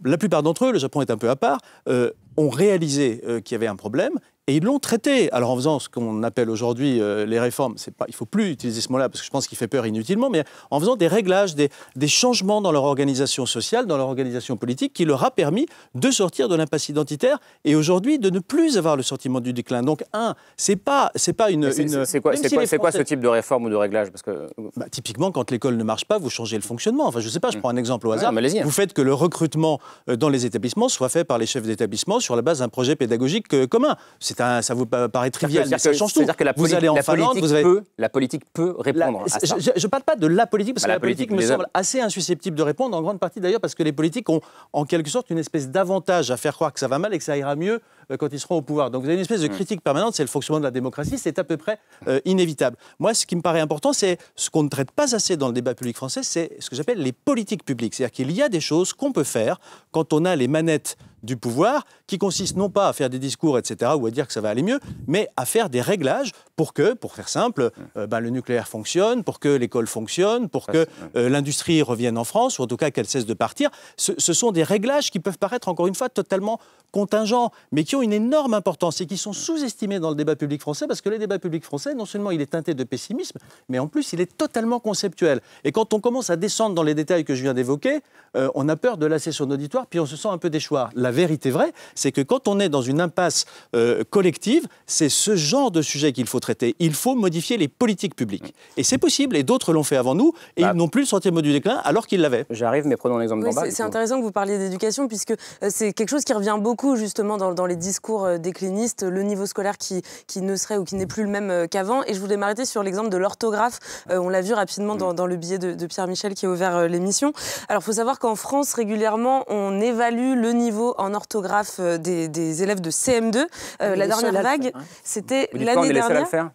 La plupart d'entre eux, le Japon est un peu à part, euh, ont réalisé euh, qu'il y avait un problème et ils l'ont traité. Alors en faisant ce qu'on appelle aujourd'hui euh, les réformes, c'est pas, il faut plus utiliser ce mot-là parce que je pense qu'il fait peur inutilement, mais en faisant des réglages, des, changements dans leur organisation sociale, dans leur organisation politique, qui leur a permis de sortir de l'impasse identitaire et aujourd'hui de ne plus avoir le sentiment du déclin. Donc un, c'est pas c'est pas une. C'est quoi, quoi, ce type de réforme ou de réglage parce que euh, bah, typiquement quand l'école ne marche pas, vous changez le fonctionnement. Enfin je sais pas, je mm. prends un exemple au hasard. vous faites que le recrutement euh, dans les établissements soit fait par les chefs d'établissement sur la base d'un projet pédagogique commun ça vous paraît trivial, mais ça que, change Que la la politique peut répondre Je ne parle pas de la politique, parce bah, que la politique me semble assez insusceptible de répondre, en grande partie d'ailleurs parce que les politiques ont en quelque sorte une espèce d'avantage à faire croire que ça va mal et que ça ira mieux euh, quand ils seront au pouvoir. Donc vous avez une espèce de critique permanente, c'est le fonctionnement de la démocratie, c'est à peu près euh, inévitable. Moi, ce qui me paraît important, c'est ce qu'on ne traite pas assez dans le débat public français, c'est ce que j'appelle les politiques publiques. C'est-à-dire qu'il y a des choses qu'on peut faire quand on a les manettes du pouvoir, qui consiste non pas à faire des discours, etc., ou à dire que ça va aller mieux, mais à faire des réglages pour que, pour faire simple, euh, ben, le nucléaire fonctionne, pour que l'école fonctionne, pour que l'industrie revienne en France, ou en tout cas qu'elle cesse de partir. Ce, ce sont des réglages qui peuvent paraître, encore une fois, totalement contingents, mais qui ont une énorme importance et qui sont sous-estimés dans le débat public français parce que le débat public français, non seulement il est teinté de pessimisme, mais en plus il est totalement conceptuel. Et quand on commence à descendre dans les détails que je viens d'évoquer, euh, on a peur de lasser son auditoire, puis on se sent un peu déchoir. La vérité vraie, c'est que quand on est dans une impasse euh, collective, c'est ce genre de sujet qu'il faut traiter. Il faut modifier les politiques publiques. Et c'est possible, et d'autres l'ont fait avant nous, et bah. ils n'ont plus le sentiment du déclin alors qu'ils l'avaient. J'arrive, mais prenons l'exemple d'en C'est intéressant que vous parliez d'éducation, puisque euh, c'est quelque chose qui revient beaucoup justement dans, dans les discours euh, décliniste, le niveau scolaire qui, qui ne serait ou qui n'est plus le même euh, qu'avant. Et je voulais m'arrêter sur l'exemple de l'orthographe. Euh, on l'a vu rapidement dans, mm. le billet de, Pierre Michel qui a ouvert l'émission. Alors, il faut savoir qu'en France, régulièrement, on évalue le niveau en orthographe des, élèves de CM2. la dernière vague, hein. c'était l'année dernière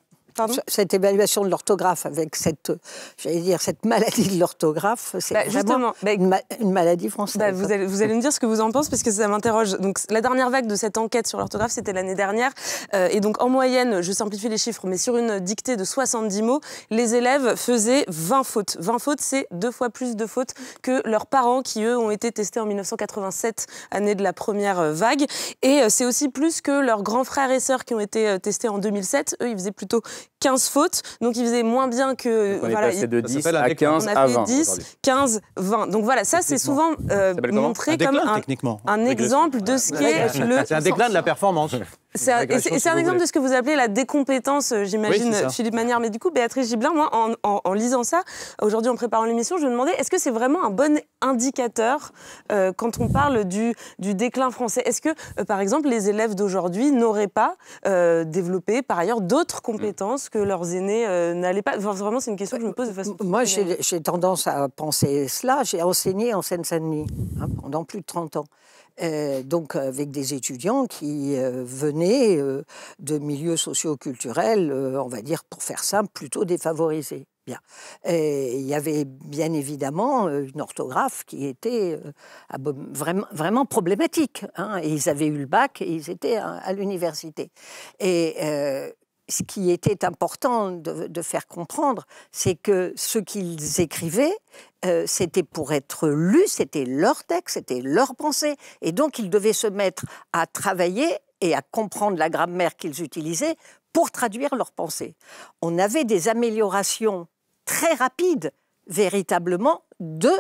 cette évaluation de l'orthographe avec cette, j'allais dire, cette maladie de l'orthographe, c'est bah, vraiment bah, une, maladie française. Bah, vous, allez, me dire ce que vous en pensez parce que ça m'interroge. Donc la dernière vague de cette enquête sur l'orthographe, c'était l'année dernière. Euh, et donc en moyenne, je simplifie les chiffres, mais sur une dictée de 70 mots, les élèves faisaient 20 fautes. 20 fautes, c'est deux fois plus de fautes que leurs parents qui, eux, ont été testés en 1987, année de la première vague. Et euh, c'est aussi plus que leurs grands frères et sœurs qui ont été euh, testés en 2007. Eux, ils faisaient plutôt 15 fautes, donc il faisait moins bien que. on voilà, est passé de 10 à 15 on a fait 20. 10, 15, 20. Donc voilà, ça c'est souvent euh, montré comme un, un exemple de ce qu'est le. C'est un déclin de la performance. C'est un, exemple de ce que vous appelez la décompétence, euh, j'imagine, euh, Philippe Manière. Mais du coup, Béatrice Giblin, moi, en, lisant ça, aujourd'hui, en préparant l'émission, je me demandais, est-ce que c'est vraiment un bon indicateur euh, quand on parle du, déclin français Est-ce que, par exemple, les élèves d'aujourd'hui n'auraient pas développé, par ailleurs, d'autres compétences que leurs aînés n'allaient pas Vraiment, c'est une question que je me pose de façon... Moi, j'ai tendance à penser cela. J'ai enseigné en Seine-Saint-Denis hein, pendant plus de 30 ans. Euh, donc avec des étudiants qui euh, venaient euh, de milieux socioculturels, on va dire pour faire simple, plutôt défavorisés. Bien. Et il y avait bien évidemment une orthographe qui était vraiment, problématique. Hein. ils avaient eu le bac et ils étaient à, hein, à l'université. Et ce qui était important de, faire comprendre, c'est que ce qu'ils écrivaient, euh, c'était pour être lu, c'était leur texte, c'était leur pensée. Et donc, ils devaient se mettre à travailler et à comprendre la grammaire qu'ils utilisaient pour traduire leur pensée. On avait des améliorations très rapides, véritablement, de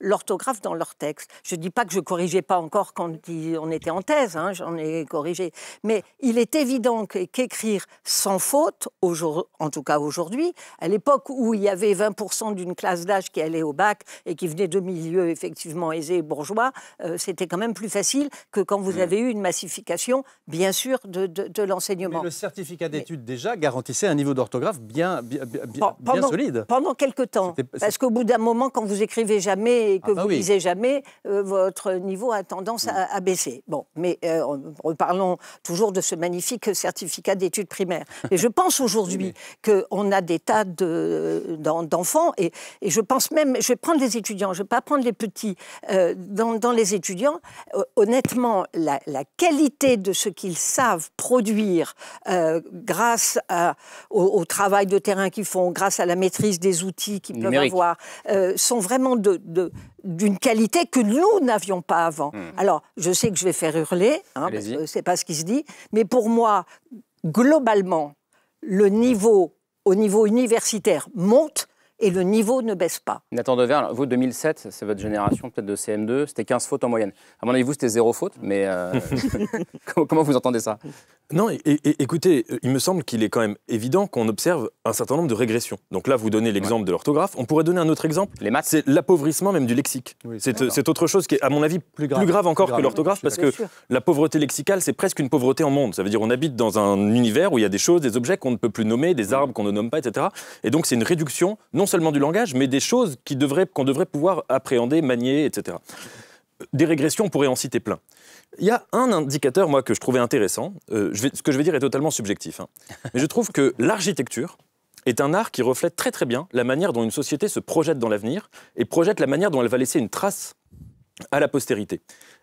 l'orthographe dans leur texte. Je ne dis pas que je corrigeais pas encore quand on était en thèse, hein, j'en ai corrigé. Mais il est évident qu'écrire sans faute, en tout cas aujourd'hui, à l'époque où il y avait 20% d'une classe d'âge qui allait au bac et qui venait de milieux effectivement aisés et bourgeois, euh, c'était quand même plus facile que quand vous mm. avez eu une massification, bien sûr, de, l'enseignement. Le certificat d'études déjà garantissait un niveau d'orthographe bien, solide. Pendant quelques temps. Parce qu'au bout d'un moment, quand vous écrivez jamais et ah que bah vous ne lisez jamais, euh, votre niveau a tendance à, baisser. Bon, mais euh, reparlons toujours de ce magnifique certificat d'études primaires. Et je pense aujourd'hui que qu'on a des tas d'enfants, et, et, je pense même, je vais prendre les étudiants, je ne vais pas prendre les petits. Euh, dans, les étudiants, euh, honnêtement, la, qualité de ce qu'ils savent produire grâce au, travail de terrain qu'ils font, grâce à la maîtrise des outils qu'ils peuvent avoir, sont vraiment de, d'une qualité que nous n'avions pas avant. Hmm. Alors, je sais que je vais faire hurler, hein, parce que c'est pas ce qui se dit, mais pour moi, globalement, le niveau au niveau universitaire monte et le niveau ne baisse pas. Nathan Dever, vous, 2007, c'est votre génération peut-être de CM2, c'était 15 fautes en moyenne. À mon avis, vous, c'était zéro faute, mais euh, comment vous entendez ça Non, et, écoutez, euh, il me semble qu'il est quand même évident qu'on observe un certain nombre de régressions. Donc là, vous donnez l'exemple de l'orthographe. On pourrait donner un autre exemple. Les maths. C'est l'appauvrissement même du lexique. Euh, c'est autre chose qui est, à mon avis, plus grave, plus grave encore que l'orthographe, parce que la pauvreté lexicale, c'est presque une pauvreté en monde. Ça veut dire qu'on habite dans un univers où il y a des choses, des objets qu'on ne peut plus nommer, des arbres qu'on ne nomme pas, etc. Et donc, c'est une réduction non seulement du langage, mais des choses qu'on devrait, devrait pouvoir appréhender, manier, etc. Euh, des régressions, on pourrait en citer plein. Il y a un indicateur, moi, que je trouvais intéressant. Euh, ce que je vais dire est totalement subjectif. Hein. Mais je trouve que l'architecture est un art qui reflète très très bien la manière dont une société se projette dans l'avenir et projette la manière dont elle va laisser une trace à la postérité.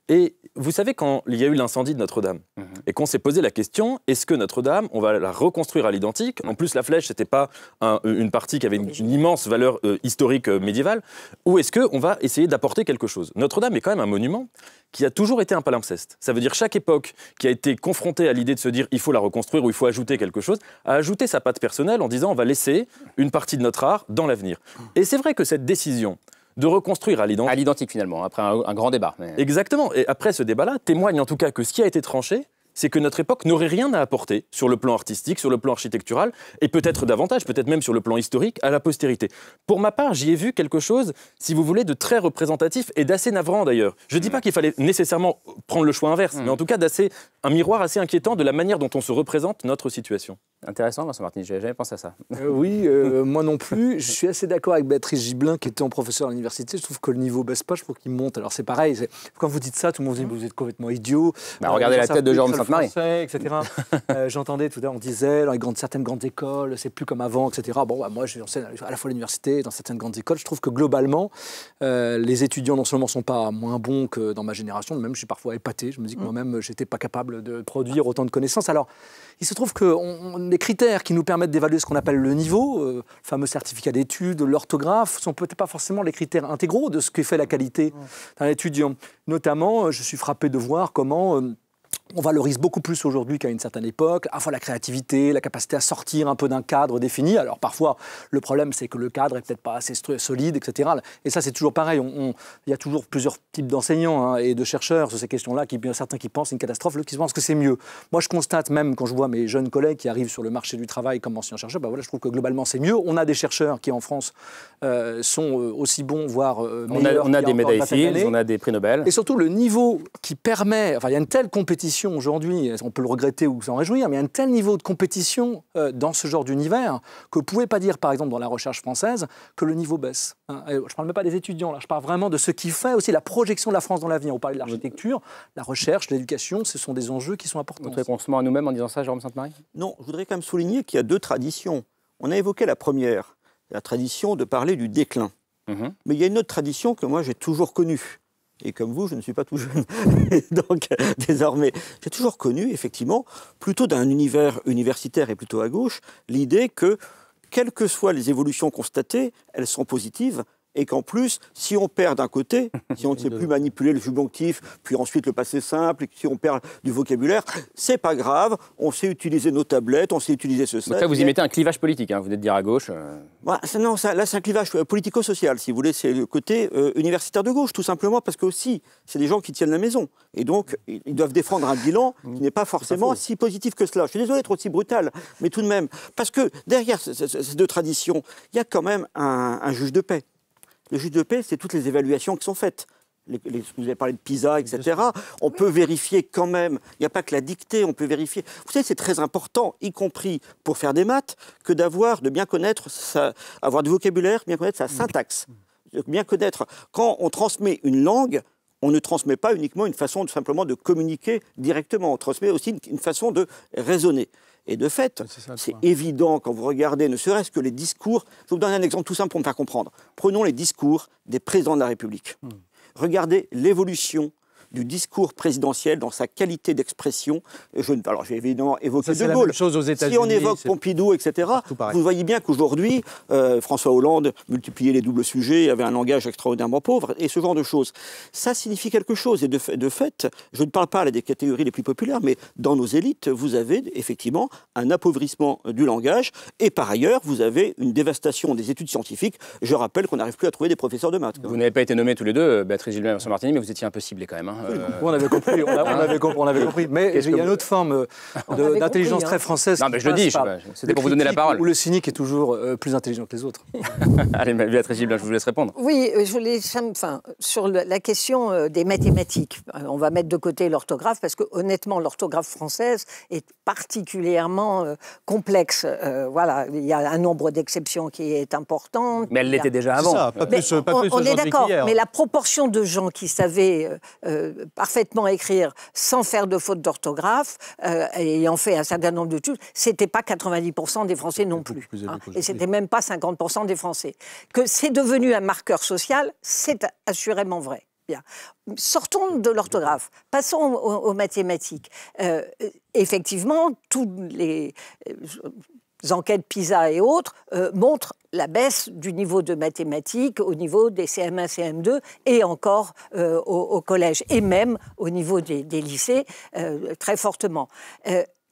Et vous savez, quand il y a eu l'incendie de Notre-Dame, mhm. et qu'on s'est posé la question, est-ce que Notre-Dame, on va la reconstruire à l'identique En plus, la flèche, ce n'était pas euh, une partie qui avait une, immense valeur euh, historique euh, médiévale. Ou est-ce qu'on va essayer d'apporter quelque chose Notre-Dame est quand même un monument qui a toujours été un palimpseste. Ça veut dire chaque époque qui a été confrontée à l'idée de se dire il faut la reconstruire ou il faut ajouter quelque chose, a ajouté sa patte personnelle en disant on va laisser une partie de notre art dans l'avenir. Et c'est vrai que cette décision de reconstruire à l'identique. À l'identique finalement, après un, grand débat. Exactement. Et après ce débat-là, témoigne en tout cas que ce qui a été tranché, c'est que notre époque n'aurait rien à apporter sur le plan artistique, sur le plan architectural, et peut-être davantage, peut-être même sur le plan historique, à la postérité. Pour ma part, j'y ai vu quelque chose, si vous voulez, de très représentatif et d'assez navrant d'ailleurs. Je ne dis mm. pas qu'il fallait nécessairement prendre le choix inverse, mm. mais en tout cas d'assez un miroir assez inquiétant de la manière dont on se représente notre situation. Intéressant, Vincent Martin, n'avais jamais pensé à ça. Euh, oui, euh, moi non plus. Je suis assez d'accord avec Béatrice Giblin, qui était en professeur à l'université. Je trouve que le niveau baisse pas, je trouve qu'il monte. Alors c'est pareil, quand vous dites ça, tout le monde dit vous êtes complètement idiot. Bah, euh, regardez la tête de Jérôme Sainte-Marie. J'entendais tout à l'heure, on disait dans les grandes, certaines grandes écoles, c'est plus comme avant, etc. Bon, bah, je moi j'enseigne à la fois à l'université dans certaines grandes écoles. Je trouve que globalement, les étudiants non seulement sont pas moins bons que dans ma génération, même je suis parfois épaté. Je me dis que mm. moi-même, j'étais pas capable de produire autant de connaissances. Alors, il se trouve que les critères qui nous permettent d'évaluer ce qu'on appelle le niveau, euh, le fameux certificat d'études, l'orthographe, sont peut-être pas forcément les critères intégraux de ce qui fait la qualité d'un étudiant. Notamment, euh, je suis frappé de voir comment... Euh, on valorise beaucoup plus aujourd'hui qu'à une certaine époque, à la fois la créativité, la capacité à sortir un peu d'un cadre défini. Alors parfois, le problème, c'est que le cadre est peut-être pas assez solide, etc. Et ça, c'est toujours pareil. Il y a toujours plusieurs types d'enseignants hein, et de chercheurs sur ces questions-là. Qui, certains qui pensent une catastrophe, d'autres qui pensent que c'est mieux. Moi, je constate même quand je vois mes jeunes collègues qui arrivent sur le marché du travail comme anciens chercheurs, bah voilà, je trouve que globalement, c'est mieux. On a des chercheurs qui, en France, euh, sont euh, aussi bons, voire euh, meilleurs. On a, on a des médailles Fields, on a des prix Nobel. Et surtout, le niveau qui permet... Enfin, il y a une telle compétition aujourd'hui, on peut le regretter ou s'en réjouir, mais il y a un tel niveau de compétition euh, dans ce genre d'univers que vous pouvez pas dire, par exemple, dans la recherche française, que le niveau baisse. Hein. Je ne parle même pas des étudiants, là, je parle vraiment de ce qui fait aussi la projection de la France dans l'avenir. On parlait de l'architecture, la recherche, l'éducation, ce sont des enjeux qui sont importants. Votre réponse à nous-mêmes en disant ça, Jérôme Sainte-Marie Non, je voudrais quand même souligner qu'il y a deux traditions. On a évoqué la première, la tradition de parler du déclin. Mhm. Mais il y a une autre tradition que moi j'ai toujours connue et comme vous, je ne suis pas tout jeune. Donc, désormais, j'ai toujours connu, effectivement, plutôt d'un univers universitaire et plutôt à gauche, l'idée que, quelles que soient les évolutions constatées, elles sont positives et qu'en plus, si on perd d'un côté, si on ne sait plus manipuler le subjonctif, puis ensuite le passé simple, et si on perd du vocabulaire, c'est pas grave, on sait utiliser nos tablettes, on sait utiliser ce site. Ça vous y mettez un clivage politique, hein, vous êtes dire à gauche. Euh. Bah, non, ça, là, c'est un clivage euh, politico-social, si vous voulez, c'est le côté euh, universitaire de gauche, tout simplement, parce que aussi, c'est des gens qui tiennent la maison. Et donc, ils doivent défendre un bilan qui n'est pas forcément si positif que cela. Je suis désolé d'être aussi brutal, mais tout de même, parce que derrière ces deux traditions, il y a quand même un juge de paix. Le juge de paix, c'est toutes les évaluations qui sont faites. vous avez parlé de PISA, etc. On peut vérifier quand même. Il n'y a pas que la dictée, on peut vérifier. Vous savez, c'est très important, y compris pour faire des maths, que d'avoir, de bien connaître, avoir du vocabulaire, bien connaître sa syntaxe. bien connaître. Quand on transmet une langue, on ne transmet pas uniquement une façon de, simplement de communiquer directement, on transmet aussi une façon de raisonner. Et de fait, ah, c'est évident quand vous regardez, ne serait-ce que les discours. Je vous donne un exemple tout simple pour me faire comprendre. Prenons les discours des présidents de la République. Hmm. Regardez l'évolution du discours présidentiel dans sa qualité d'expression. Je, alors, j'ai évidemment évoqué De Gaulle. La même chose aux si on évoque Pompidou, etc., vous voyez bien qu'aujourd'hui, euh, François Hollande multipliait les doubles sujets, avait un langage extraordinairement pauvre, et ce genre de choses. Ça signifie quelque chose. Et de fait, de fait je ne parle pas des catégories les plus populaires, mais dans nos élites, vous avez effectivement un appauvrissement euh, du langage. Et par ailleurs, vous avez une dévastation des études scientifiques. Je rappelle qu'on n'arrive plus à trouver des professeurs de maths. Vous n'avez pas été nommés tous les deux, euh, Béatrice Gilbert et Vincent mais vous étiez un peu ciblés quand même. Hein on avait compris, on, avait, compris. Mais il y a une autre forme euh, d'intelligence hein. très française. Non, mais je le dis, c'était pour vous donner la parole. Où le cynique est toujours euh, plus intelligent que les autres. Allez, très giblin je vous laisse répondre. Oui, euh, je sur la question des mathématiques, on va mettre de côté l'orthographe parce que honnêtement, l'orthographe française est particulièrement complexe. voilà, il y a un nombre d'exceptions qui est important. Mais elle l'était déjà avant. pas plus, on, est d'accord, mais la proportion de gens qui savaient euh, parfaitement écrire sans faire de faute d'orthographe, euh, ayant fait un certain nombre de tubes, c'était pas 90% des Français non plus. Hein, et ce et c'était même pas 50% des Français. Que c'est devenu un marqueur social, c'est assurément vrai. Bien. Sortons de l'orthographe, passons aux, mathématiques. Euh, effectivement, tous les, enquêtes PISA et autres euh, montrent la baisse du niveau de mathématiques au niveau des CM1, CM2 et encore euh, au, collège et même au niveau des, lycées euh, très fortement.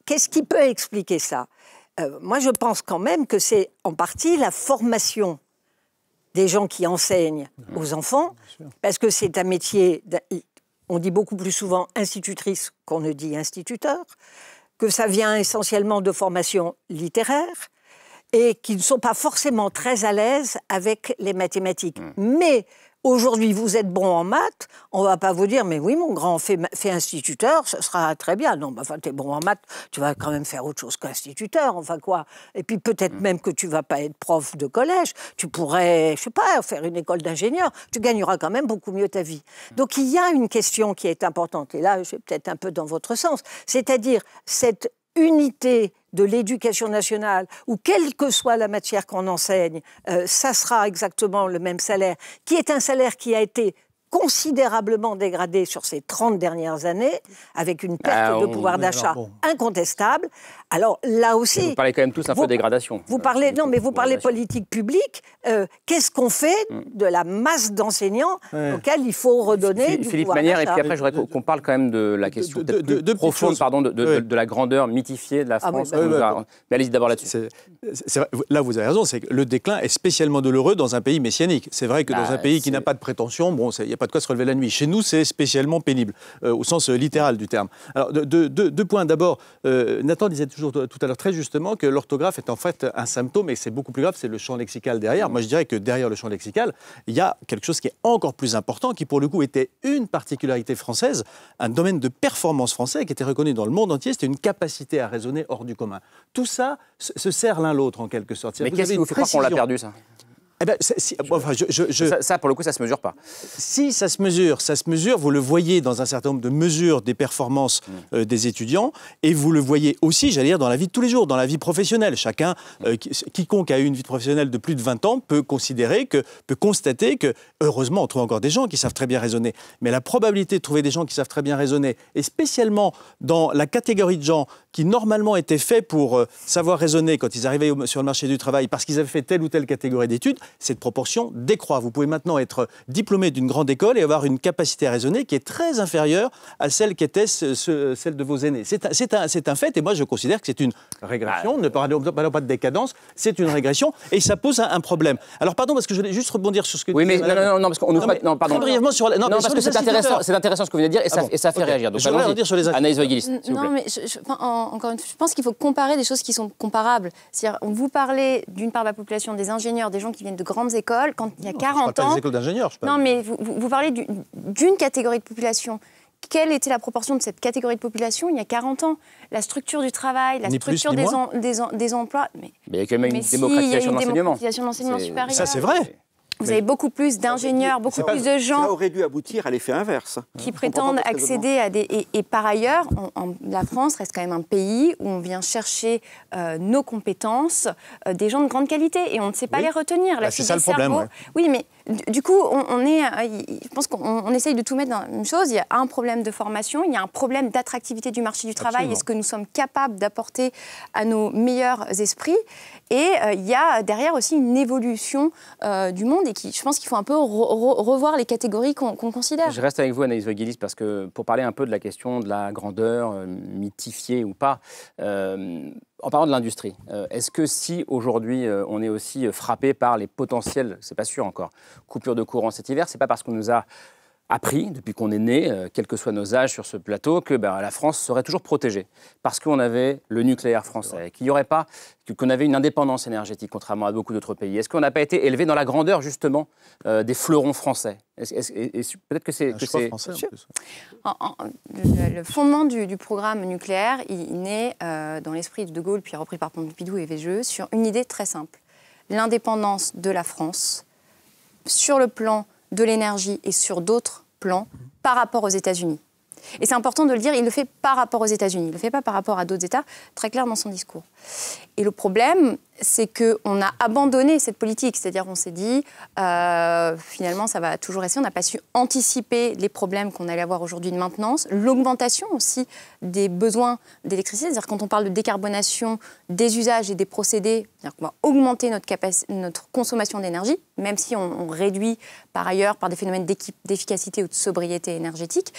Qu'est-ce qui peut expliquer ça Moi, je pense quand même que c'est en partie la formation des gens qui enseignent aux enfants, parce que c'est un métier, on dit beaucoup plus souvent institutrice qu'on ne dit instituteur que ça vient essentiellement de formations littéraires et qui ne sont pas forcément très à l'aise avec les mathématiques. Mmh. Mais Aujourd'hui, vous êtes bon en maths, on va pas vous dire, mais oui, mon grand, fais, instituteur, ce sera très bien. Non, enfin, tu es bon en maths, tu vas quand même faire autre chose qu'instituteur, enfin quoi. Et puis peut-être mm. même que tu vas pas être prof de collège, tu pourrais, je sais pas, faire une école d'ingénieur, tu gagneras quand même beaucoup mieux ta vie. Mm. Donc il y a une question qui est importante, et là, je vais peut-être un peu dans votre sens, c'est-à-dire cette unité de l'éducation nationale, ou quelle que soit la matière qu'on enseigne, euh, ça sera exactement le même salaire, qui est un salaire qui a été considérablement dégradé sur ces 30 dernières années, avec une perte ah, de pouvoir d'achat incontestable, alors là aussi. vous parlez quand même tous un vous, peu dégradation. Vous parlez, non, mais vous parlez politique publique. Euh, qu'est-ce qu'on fait mm. de la masse d'enseignants auxquels il faut redonner du Philippe Manière, et puis après, je voudrais qu'on parle quand même de la question de, profonde pardon, de, la grandeur mythifiée de la ah France. Bah mais, allez d'abord là-dessus. Là, vous avez raison, c'est que le déclin est spécialement douloureux dans un pays messianique. C'est vrai que bah, dans un pays qui n'a pas de prétention, bon, il n'y a pas de quoi se relever la nuit. Chez nous, c'est spécialement pénible, euh, au sens euh, littéral du terme. Alors, deux points. D'abord, Nathan disait toujours tout, à l'heure très justement que l'orthographe est en fait un symptôme, et c'est beaucoup plus grave, c'est le champ lexical derrière. Moi, je dirais que derrière le champ lexical, il y a quelque chose qui est encore plus important, qui pour le coup était une particularité française, un domaine de performance français qui était reconnu dans le monde entier, c'était une capacité à raisonner hors du commun. Tout ça se sert l'un l'autre en quelque sorte. Mais qu'est-ce qui vous fait croire qu'on l'a perdu ça eh ben, ça, pour le coup, ça ne se mesure pas. Si, ça se mesure. Ça se mesure, vous le voyez dans un certain nombre de mesures des performances mm. euh, des étudiants, et vous le voyez aussi, j'allais dire, dans la vie de tous les jours, dans la vie professionnelle. Chacun, mm. euh, quiconque a eu une vie professionnelle de plus de 20 ans, peut considérer, que, peut constater que, heureusement, on trouve encore des gens qui savent très bien raisonner. Mais la probabilité de trouver des gens qui savent très bien raisonner, et spécialement dans la catégorie de gens qui, normalement, étaient faits pour euh, savoir raisonner quand ils arrivaient sur le marché du travail parce qu'ils avaient fait telle ou telle catégorie d'études, cette proportion décroît. Vous pouvez maintenant être diplômé d'une grande école et avoir une capacité à raisonner qui est très inférieure à celle était celle de vos aînés. C'est un, fait et moi je considère que c'est une régression, ah. ne parlons, pas de décadence, c'est une régression et ça pose un, problème. Alors pardon, parce que je voulais juste rebondir sur ce que oui, mais non, non, non, parce brièvement sur non, parce que c'est intéressant, intéressant ce que vous venez de dire et ça, ah fait réagir. je voulais rebondir sur les Anaïs Non, mais encore une fois, je pense qu'il faut comparer des choses qui sont comparables. C'est-à-dire, vous parlez d'une part de la population des ingénieurs, des gens qui viennent de grandes écoles, quand il y a 40 ans. Pas des écoles d'ingénieurs, je parle. Non, mais vous, vous parlez d'une catégorie de population. Quelle était la proportion de cette catégorie de population il y a 40 ans La structure du travail, la structure des, des, emplois. Mais, il y a quand même une démocratisation de l'enseignement. Ça, c'est vrai. Vous avez beaucoup plus d'ingénieurs, beaucoup plus de gens. Ça aurait dû aboutir à l'effet inverse. Qui prétendent accéder à des. Et, par ailleurs, la France reste quand même un pays où on vient chercher euh, nos compétences, euh, des gens de grande qualité, et on ne sait pas les retenir. Bah, c'est ça le problème. Oui, mais du coup, on, est, euh, je pense qu'on essaye de tout mettre dans la même chose. Il y a un problème de formation, il y a un problème d'attractivité du marché du travail et ce que nous sommes capables d'apporter à nos meilleurs esprits. Et il y a derrière aussi une évolution du monde et qui, je pense qu'il faut un peu revoir les catégories qu'on considère. Je reste avec vous, Anaïs Vogelis, parce que pour parler un peu de la question de la grandeur, euh, mythifiée ou pas, euh, en parlant de l'industrie, euh, est-ce que si aujourd'hui on est aussi frappé par les potentiels, c'est pas sûr encore, coupures de courant cet hiver, c'est pas parce qu'on nous a appris, depuis qu'on est né, quel euh, quels que soient nos âges sur ce plateau, que ben, la France serait toujours protégée, parce qu'on avait le nucléaire français, qu'il n'y aurait pas, qu'on avait une indépendance énergétique, contrairement à beaucoup d'autres pays. Est-ce qu'on n'a pas été élevé dans la grandeur, justement, euh, des fleurons français Peut-être que c'est... le fondement du, programme nucléaire, il, naît euh, dans l'esprit de De Gaulle, puis repris par Pompidou et Végeux, sur une idée très simple. L'indépendance de la France sur le plan de l'énergie et sur d'autres plans par rapport aux États-Unis. Et c'est important de le dire, il le fait par rapport aux États-Unis, il ne le fait pas par rapport à d'autres États, très clair dans son discours. Et le problème, c'est qu'on a abandonné cette politique. C'est-à-dire, qu'on s'est dit, euh, finalement, ça va toujours rester. On n'a pas su anticiper les problèmes qu'on allait avoir aujourd'hui de maintenance, l'augmentation aussi des besoins d'électricité. C'est-à-dire, quand on parle de décarbonation des usages et des procédés, cest va augmenter notre, consommation d'énergie, même si on, réduit par ailleurs par des phénomènes d'efficacité ou de sobriété énergétique.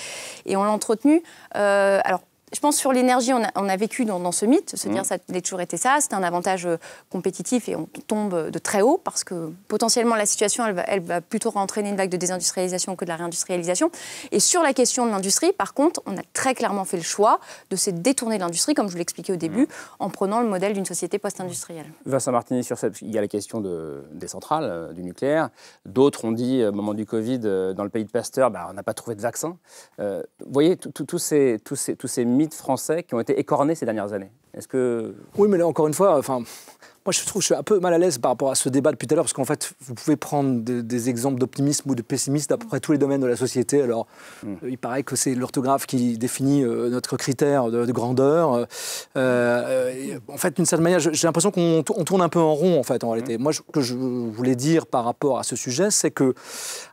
Et on l'a entretenu. Euh, alors, je pense sur l'énergie, on, a, vécu dans, ce mythe, se dire mmh. ça a toujours été ça, c'est un avantage euh, compétitif et on tombe euh, de très haut parce que potentiellement la situation, elle va, plutôt entraîner une vague de désindustrialisation que de la réindustrialisation. Et sur la question de l'industrie, par contre, on a très clairement fait le choix de se détourner de l'industrie, comme je vous l'expliquais au début, mmh. en prenant le modèle d'une société post-industrielle. Vincent Martini, sur il y a la question de, des centrales, euh, du nucléaire. D'autres ont dit, au moment du Covid, dans le pays de Pasteur, bah, on n'a pas trouvé de vaccin. vous voyez, tous ces, tous ces, tous ces mythes mythes français qui ont été écornés ces dernières années. Est-ce que... Oui, mais là, encore une fois, enfin, moi, je trouve que je suis un peu mal à l'aise par rapport à ce débat depuis tout à l'heure, parce qu'en fait, vous pouvez prendre des exemples d'optimisme ou de pessimisme d'à peu près tous les domaines de la société. Alors, hmm. euh, il paraît que c'est l'orthographe qui définit euh, notre critère de, grandeur. Euh, en fait, d'une certaine manière, j'ai l'impression qu'on tourne un peu en rond, en fait, en réalité. Hmm. Moi, ce que je voulais dire par rapport à ce sujet, c'est que,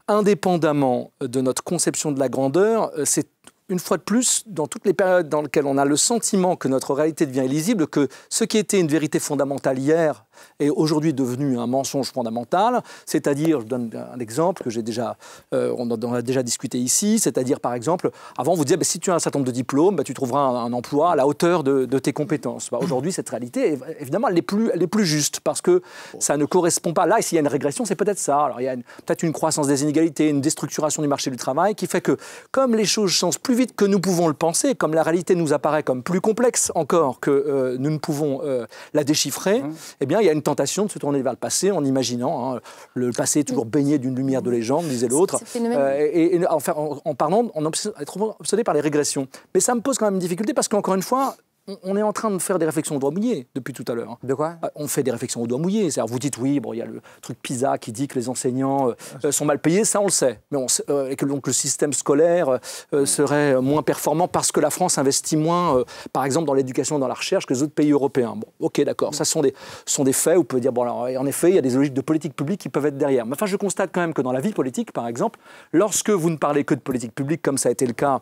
indépendamment de notre conception de la grandeur, c'est une fois de plus, dans toutes les périodes dans lesquelles on a le sentiment que notre réalité devient illisible, que ce qui était une vérité fondamentale hier est aujourd'hui devenu un mensonge fondamental. C'est-à-dire, je donne un exemple que j'ai déjà, euh, on en a déjà discuté ici, c'est-à-dire par exemple, avant on vous disait bah, si tu as un certain nombre de diplômes, bah, tu trouveras un, emploi à la hauteur de, tes compétences. Bah, aujourd'hui, cette réalité, évidemment, elle est, plus, elle plus juste parce que ça ne correspond pas. Là, s'il y a une régression, c'est peut-être ça. Alors il y a peut-être une croissance des inégalités, une déstructuration du marché du travail qui fait que, comme les choses changent plus vite que nous pouvons le penser, comme la réalité nous apparaît comme plus complexe encore que euh, nous ne pouvons euh, la déchiffrer, mmh. eh bien, il une tentation de se tourner vers le passé en imaginant. Hein, le passé toujours baigné d'une lumière de légende, disait l'autre. Euh, et, en, parlant, on est trop obsédé par les régressions. Mais ça me pose quand même une difficulté parce qu'encore une fois, on est en train de faire des réflexions au doigt mouillé depuis tout à l'heure. De quoi ah, On fait des réflexions au doigt mouillé. C'est-à-dire, vous dites, oui, bon, il y a le truc PISA qui dit que les enseignants euh, ah, euh, sont mal payés, ça on le sait. Mais euh, et que donc le système scolaire hmm. serait moins performant parce que la France investit moins, par exemple, dans l'éducation, dans la recherche que les autres pays européens. Bon, ok, d'accord. Hmm. Ça sont des, sont des faits. Où on peut dire, bon, alors, en effet, il y a des logiques de politique publique qui peuvent être derrière. Mais enfin, je constate quand même que dans la vie politique, par exemple, lorsque vous ne parlez que de politique publique, comme ça a été le cas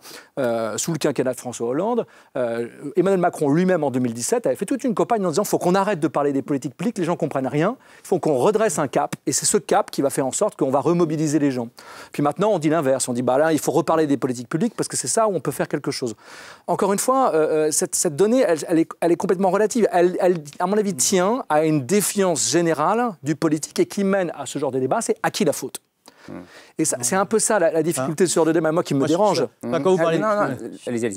sous le quinquennat de François Hollande, Emmanuel Macron Macron lui-même en 2017 avait fait toute une campagne en disant faut qu'on arrête de parler des politiques publiques, les gens comprennent rien, il faut qu'on redresse un cap, et c'est ce cap qui va faire en sorte qu'on va remobiliser les gens. Puis maintenant, on dit l'inverse, on dit bah là, il faut reparler des politiques publiques parce que c'est ça où on peut faire quelque chose. Encore une fois, euh, euh, cette, donnée, elle, est, complètement relative. Elle, elle, à mon avis, tient à une défiance générale du politique et qui mène à ce genre de débat, c'est à qui la faute Mm. Et c'est un peu ça la, difficulté de ce genre de moi qui me dérange. quand vous mm. parlez.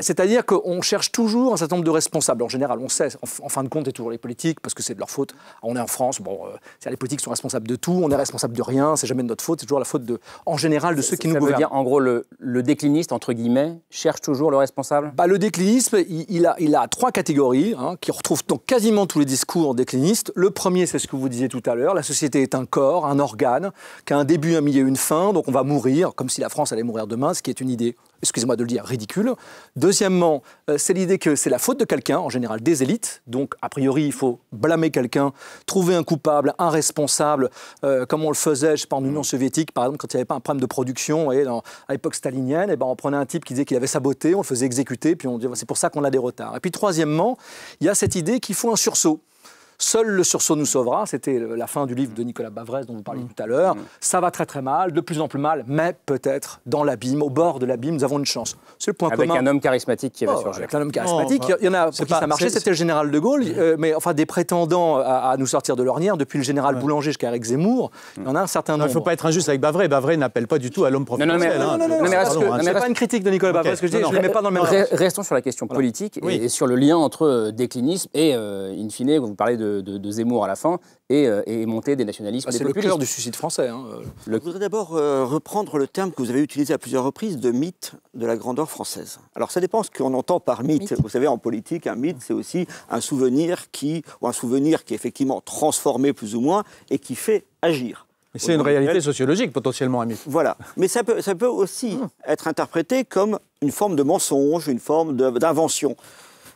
C'est-à-dire qu'on cherche toujours un certain nombre de responsables. En général, on sait, en, fin de compte, c'est toujours les politiques parce que c'est de leur faute. On est en France, bon, euh, c'est les politiques sont responsables de tout, on est responsable de rien, c'est jamais de notre faute, c'est toujours la faute de, en général, de ceux qui nous gouvernent. Dire, en gros, le, décliniste entre guillemets cherche toujours le responsable. Bah, le déclinisme, il, a, il a trois catégories hein, qui retrouvent dans quasiment tous les discours déclinistes. Le premier, c'est ce que vous disiez tout à l'heure, la société est un corps, un organe qui a un début, un milieu, une une fin, donc on va mourir, comme si la France allait mourir demain, ce qui est une idée, excusez-moi de le dire, ridicule. Deuxièmement, euh, c'est l'idée que c'est la faute de quelqu'un, en général des élites, donc a priori il faut blâmer quelqu'un, trouver un coupable, un responsable, euh, comme on le faisait, je sais pas, en Union mm. soviétique, par exemple, quand il n'y avait pas un problème de production, et à l'époque stalinienne, et eh ben, on prenait un type qui disait qu'il avait saboté, on le faisait exécuter, puis on disait c'est pour ça qu'on a des retards. Et puis troisièmement, il y a cette idée qu'il faut un sursaut. Seul le sursaut nous sauvera. C'était la fin du livre de Nicolas Bavrez dont vous parliez mmh. tout à l'heure. Mmh. Ça va très très mal, de plus en plus mal, mais peut-être dans l'abîme, au bord de l'abîme, nous avons une chance. C'est le point commun. Avec un homme charismatique qui va oh, surgir. Avec un homme oh, charismatique. Bah, il y en a pour qui ça marchait, c'était le général de Gaulle, mmh. euh, mais enfin des prétendants à, nous sortir de l'ornière, depuis le général Boulanger jusqu'à Eric Zemmour, il y en a un certain nombre. Il ne faut pas être injuste avec Bavrez. Bavrez n'appelle pas du tout à l'homme professionnel. Hein. Non, non, non, non, non, hein. pas une critique de Nicolas Bavrez, je ne mets pas dans le même Restons sur la question politique et sur le lien entre euh, déclinisme et, euh, in fine, vous parlez de de, Zemmour à la fin et, euh, et monter des nationalismes. Ah, c'est le cœur du suicide français. Hein, euh. Je voudrais d'abord euh, reprendre le terme que vous avez utilisé à plusieurs reprises de mythe de la grandeur française. Alors ça dépend ce qu'on entend par mythe. Vous savez, en politique, un mythe, c'est aussi un souvenir qui, un souvenir qui est effectivement transformé plus ou moins et qui fait agir. c'est une réalité sociologique potentiellement, un mythe. Voilà. Mais ça peut, ça peut aussi hmm. être interprété comme une forme de mensonge, une forme d'invention.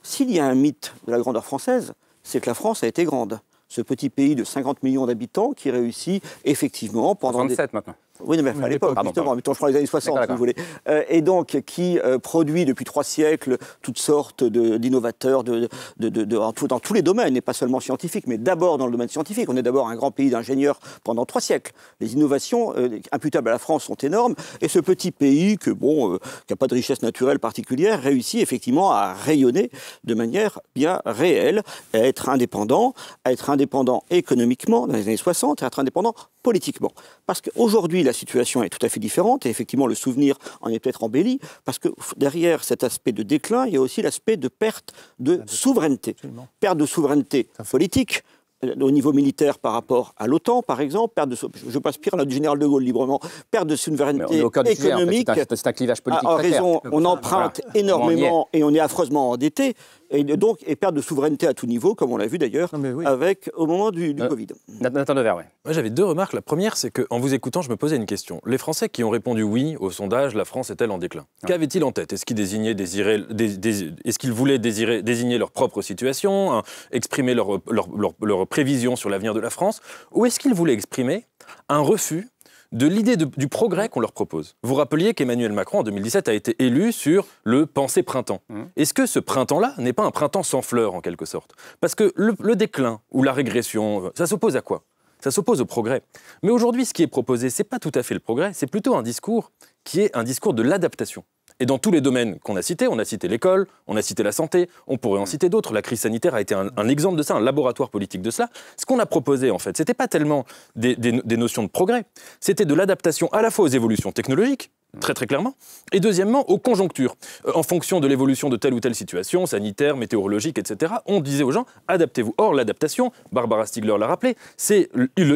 S'il y a un mythe de la grandeur française, c'est que la France a été grande. Ce petit pays de 50 millions d'habitants qui réussit effectivement pendant... 37 maintenant. Oui, mais à l'époque, justement, je les années 60, si vous voulez. Euh, et donc, qui euh, produit depuis trois siècles toutes sortes d'innovateurs dans tous les domaines, et pas seulement scientifiques, mais d'abord dans le domaine scientifique. On est d'abord un grand pays d'ingénieurs pendant trois siècles. Les innovations euh, imputables à la France sont énormes, et ce petit pays, qui n'a pas de richesse naturelle particulière, réussit effectivement à rayonner de manière bien réelle, à être indépendant, à être indépendant économiquement dans les années 60, à être indépendant politiquement. Parce qu'aujourd'hui, la situation est tout à fait différente, et effectivement, le souvenir en est peut-être embelli, parce que derrière cet aspect de déclin, il y a aussi l'aspect de perte de ah, souveraineté. Perte de souveraineté politique, euh, au niveau militaire par rapport à l'OTAN, par exemple, perte de, je passe pire là général de Gaulle librement, perte de souveraineté économique. clivage politique. En raison, on emprunte énormément et on est affreusement endetté et donc et perte de souveraineté à tout niveau, comme on l'a vu d'ailleurs ah, avec au moment du, euh, Covid. Nathan Dever, oui. Moi, j'avais deux remarques. La première, c'est qu'en vous écoutant, je me posais une question. Les Français qui ont répondu oui au sondage, la France est-elle en déclin quavait Qu'avaient-ils en tête Est-ce qu'ils désignait, désirer, est-ce qu'ils voulaient désirer, désigner leur propre situation, hein, exprimer leur, leur, leur, prévision sur l'avenir de la France, ou est-ce qu'ils voulaient exprimer un refus de l'idée du progrès mmh. qu'on leur propose. Vous rappeliez qu'Emmanuel Macron, en 2017, a été élu sur le penser printemps. Mmh. Est-ce que ce printemps-là n'est pas un printemps sans fleurs, en quelque sorte Parce que le, le déclin ou la régression, ça s'oppose à quoi ça s'oppose au progrès. Mais aujourd'hui, ce qui est proposé, ce n'est pas tout à fait le progrès, c'est plutôt un discours qui est un discours de l'adaptation. Et dans tous les domaines qu'on a cités, on a cité l'école, on a cité la santé, on pourrait en mm. citer d'autres. La crise sanitaire a été un, exemple de ça, un laboratoire politique de cela. Ce qu'on a proposé, en fait, ce n'était pas tellement des, des notions de progrès, c'était de l'adaptation à la fois aux évolutions technologiques, Mm. très très clairement, et deuxièmement aux conjonctures. Euh, en fonction de l'évolution de telle ou telle situation, sanitaire, météorologique, etc., on disait aux gens, adaptez-vous. Or, l'adaptation, Barbara Stiegler l'a rappelé, c'est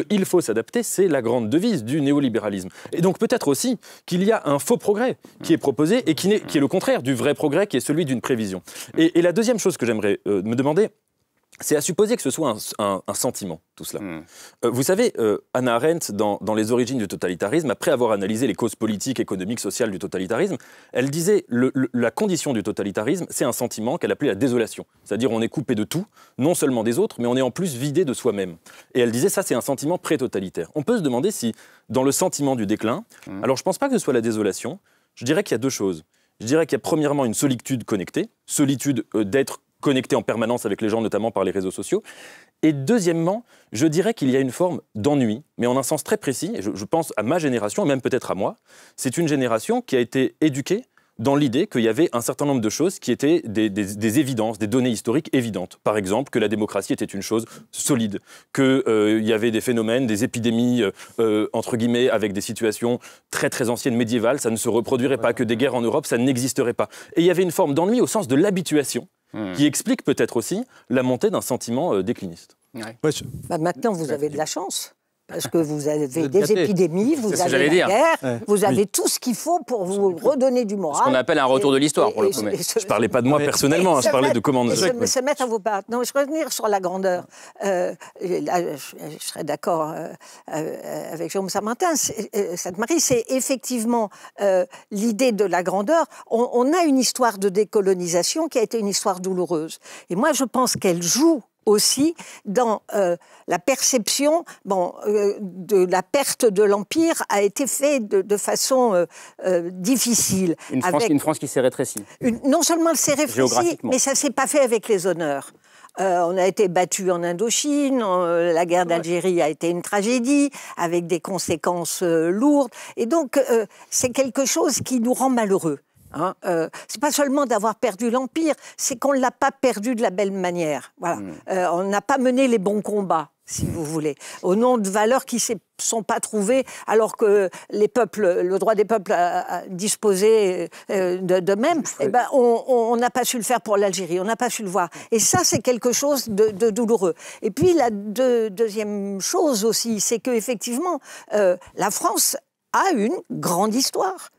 il faut s'adapter, c'est la grande devise du néolibéralisme. Et donc peut-être aussi qu'il y a un faux progrès qui est mm. proposé et qui, est, le contraire du vrai progrès qui est celui d'une prévision. Et, la deuxième chose que j'aimerais euh, me demander, c'est à supposer que ce soit un, sentiment, tout cela. Hmm. Euh, vous savez, euh, Anna Arendt, dans, Les origines du totalitarisme, après avoir analysé les causes politiques, économiques, sociales du totalitarisme, elle disait que la condition du totalitarisme, c'est un sentiment qu'elle appelait la désolation. C'est-à-dire on est coupé de tout, non seulement des autres, mais on est en plus vidé de soi-même. Et elle disait ça, c'est un sentiment pré-totalitaire. On peut se demander si, dans le sentiment du déclin, hmm. alors je ne pense pas que ce soit la désolation, je dirais qu'il y a deux choses. Je dirais qu'il y a premièrement une solitude connectée, solitude euh, d'être connecté en permanence avec les gens, notamment par les réseaux sociaux. Et deuxièmement, je dirais qu'il y a une forme d'ennui, mais en un sens très précis, et je, je pense à ma génération, et même peut-être à moi, c'est une génération qui a été éduquée dans l'idée qu'il y avait un certain nombre de choses qui étaient des, évidences, des données historiques évidentes. Par exemple, que la démocratie était une chose solide, qu'il euh, y avait des phénomènes, des épidémies, euh, entre guillemets, avec des situations très très anciennes, médiévales, ça ne se reproduirait pas, que des guerres en Europe, ça n'existerait pas. Et il y avait une forme d'ennui au sens de l'habituation, hmm. qui explique peut-être aussi la montée d'un sentiment euh, décliniste. Bah, maintenant, vous bah, avez de la chance parce que vous avez des épidémies, vous avez la guerre, vous avez tout ce qu'il faut pour vous redonner du moral. Ce qu'on appelle un retour de l'histoire, pour le Je ne parlais pas de moi personnellement, hein, je parlais de comment se, mettre à vos pattes. je vais revenir sur la grandeur. Euh, je, serais d'accord euh, euh, avec jean Saint-Martin. Sainte-Marie, c'est effectivement l'idée de la grandeur. on a une histoire de décolonisation qui a été une histoire douloureuse. Et moi, je pense qu'elle joue aussi dans euh, la perception bon, euh, de la perte de l'Empire a été faite de, façon euh, difficile. Une France, qui s'est rétrécie. non seulement elle s'est rétrécie, mais ça ne s'est pas fait avec les honneurs. on a été battu en Indochine, la guerre d'Algérie a été une tragédie avec des conséquences lourdes. Et donc, c'est quelque chose qui nous rend malheureux. Hein, euh, c'est pas seulement d'avoir perdu l'empire, c'est qu'on ne l'a pas perdu de la belle manière. Voilà, mm. euh, on n'a pas mené les bons combats, si vous voulez, au nom de valeurs qui ne sont pas trouvées, alors que les peuples, le droit des peuples à, disposer euh, deux même. Eh ben, on n'a pas su le faire pour l'Algérie, on n'a pas su le voir. Et ça, c'est quelque chose de, douloureux. Et puis la deuxième chose aussi, c'est qu'effectivement, effectivement, la France a une grande histoire.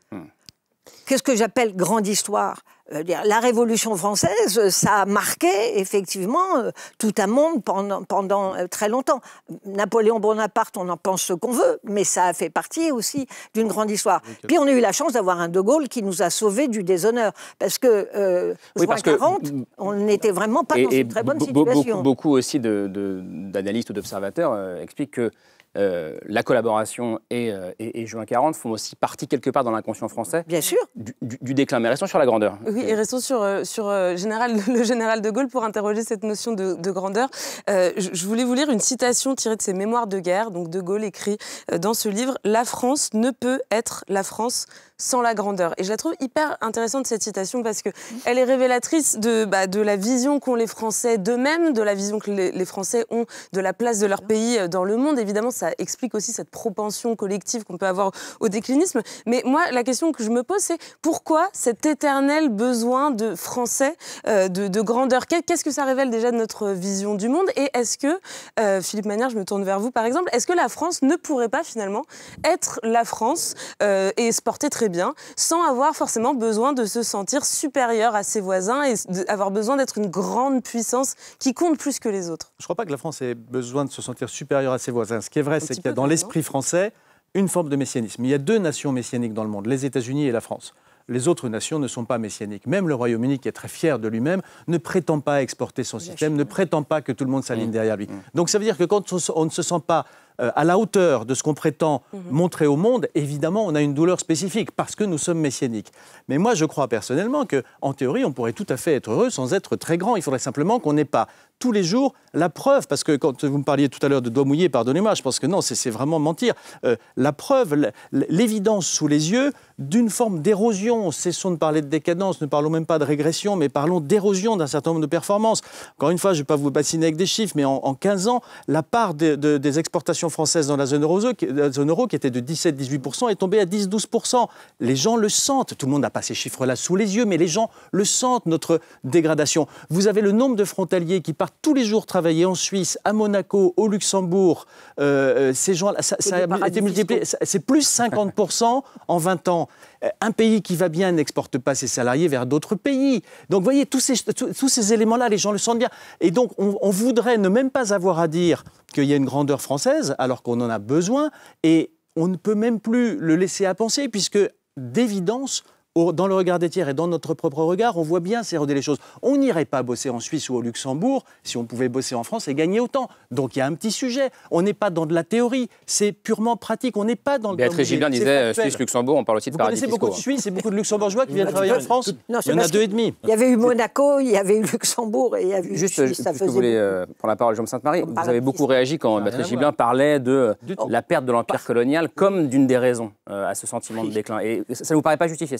Qu'est-ce que j'appelle grande histoire euh, la Révolution française, euh, ça a marqué effectivement euh, tout un monde pendant, pendant très longtemps. Napoléon Bonaparte, on en pense ce qu'on veut, mais ça a fait partie aussi d'une grande histoire. Puis on a eu la chance d'avoir un De Gaulle qui nous a sauvés du déshonneur, parce que euh, 40, on n'était vraiment pas dans une très bonne situation. Beaucoup, aussi d'analystes de, ou d'observateurs expliquent que euh, la collaboration et, euh, Juin 40 font aussi partie quelque part dans l'inconscient français. Bien sûr. Du, déclin. Mais restons sur la grandeur. Oui, et restons sur, euh, sur le général de Gaulle pour interroger cette notion de, grandeur. je voulais vous lire une citation tirée de ses mémoires de guerre. Donc de Gaulle écrit dans ce livre La France ne peut être la France sans la grandeur. Et je la trouve hyper intéressante cette citation parce que mmh. elle est révélatrice de, bah, de la vision qu'ont les Français d'eux-mêmes, de la vision que les, Français ont de la place de leur pays euh, dans le monde. Évidemment, ça explique aussi cette propension collective qu'on peut avoir au déclinisme. Mais moi, la question que je me pose, c'est pourquoi cet éternel besoin de Français, euh, de, grandeur Qu'est-ce que ça révèle déjà de notre vision du monde Et est-ce que, euh, Philippe Manière, je me tourne vers vous par exemple, est-ce que la France ne pourrait pas finalement être la France et se porter très bien, sans avoir forcément besoin de se sentir supérieur à ses voisins et d'avoir besoin d'être une grande puissance qui compte plus que les autres. Je ne crois pas que la France ait besoin de se sentir supérieure à ses voisins. Ce qui est vrai, c'est qu'il y a dans l'esprit français une forme de messianisme. Il y a deux nations messianiques dans le monde, les États-Unis et la France les autres nations ne sont pas messianiques. Même le Royaume-Uni, qui est très fier de lui-même, ne prétend pas exporter son système, ne prétend pas que tout le monde s'aligne mm. derrière lui. Mm. Donc ça veut dire que quand on ne se sent pas euh, à la hauteur de ce qu'on prétend mm-hmm. montrer au monde, évidemment, on a une douleur spécifique parce que nous sommes messianiques. Mais moi, je crois personnellement que, en théorie, on pourrait tout à fait être heureux sans être très grand. Il faudrait simplement qu'on n'ait pas tous les jours la preuve, parce que quand vous me parliez tout à l'heure de doigts mouillés, pardonnez-moi, je pense que non, c'est vraiment mentir. Euh, la preuve, l'évidence sous les yeux d'une forme d'érosion. Cessons de parler de décadence, ne parlons même pas de régression, mais parlons d'érosion d'un certain nombre de performances. Encore une fois, je ne vais pas vous bassiner avec des chiffres, mais en, 15 ans, la part des exportations françaises dans la zone euro, zone euro qui était de 17-18%, est tombée à 10-12%. Les gens le sentent. Tout le monde n'a pas ces chiffres-là sous les yeux, mais les gens le sentent, notre dégradation. Vous avez le nombre de frontaliers qui partent tous les jours travailler en Suisse, à Monaco, au Luxembourg. Euh, euh, ces gens-là, ça, a été multiplié. C'est plus 50% en 20 ans. Euh, un pays qui va bien n'exporte pas ses salariés vers d'autres pays. Donc, vous voyez, tous ces, éléments-là, les gens le sentent bien. Et donc, on voudrait ne même pas avoir à dire qu'il y a une grandeur française, alors qu'on en a besoin, et on ne peut même plus le laisser à penser, puisque d'évidence, dans le regard des tiers et dans notre propre regard, on voit bien s'éroder les choses. On n'irait pas bosser en Suisse ou au Luxembourg si on pouvait bosser en France et gagner autant. Donc il y a un petit sujet. On n'est pas dans de la théorie, c'est purement pratique. On n'est pas dans le. Béatrice Gilbert disait euh, Suisse-Luxembourg, on parle aussi de Vous paradis connaissez beaucoup de hein. Suisses et beaucoup de Luxembourgeois qui viennent travailler en France. il y en a deux et demi. Il y avait eu Monaco, il y avait eu Luxembourg et il y avait eu Juste, Suisse, ça faisait vous voulez euh, prendre la parole, Jean Sainte-Marie, vous avez beaucoup réagi quand Béatrice Gilbert parlait de la perte de l'empire colonial comme d'une des raisons euh, à ce sentiment de déclin. Et ça ne vous paraît pas justifié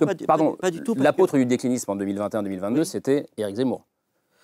pas du, pardon, tout. L'apôtre du déclinisme en 2021-2022, c'était Éric Zemmour.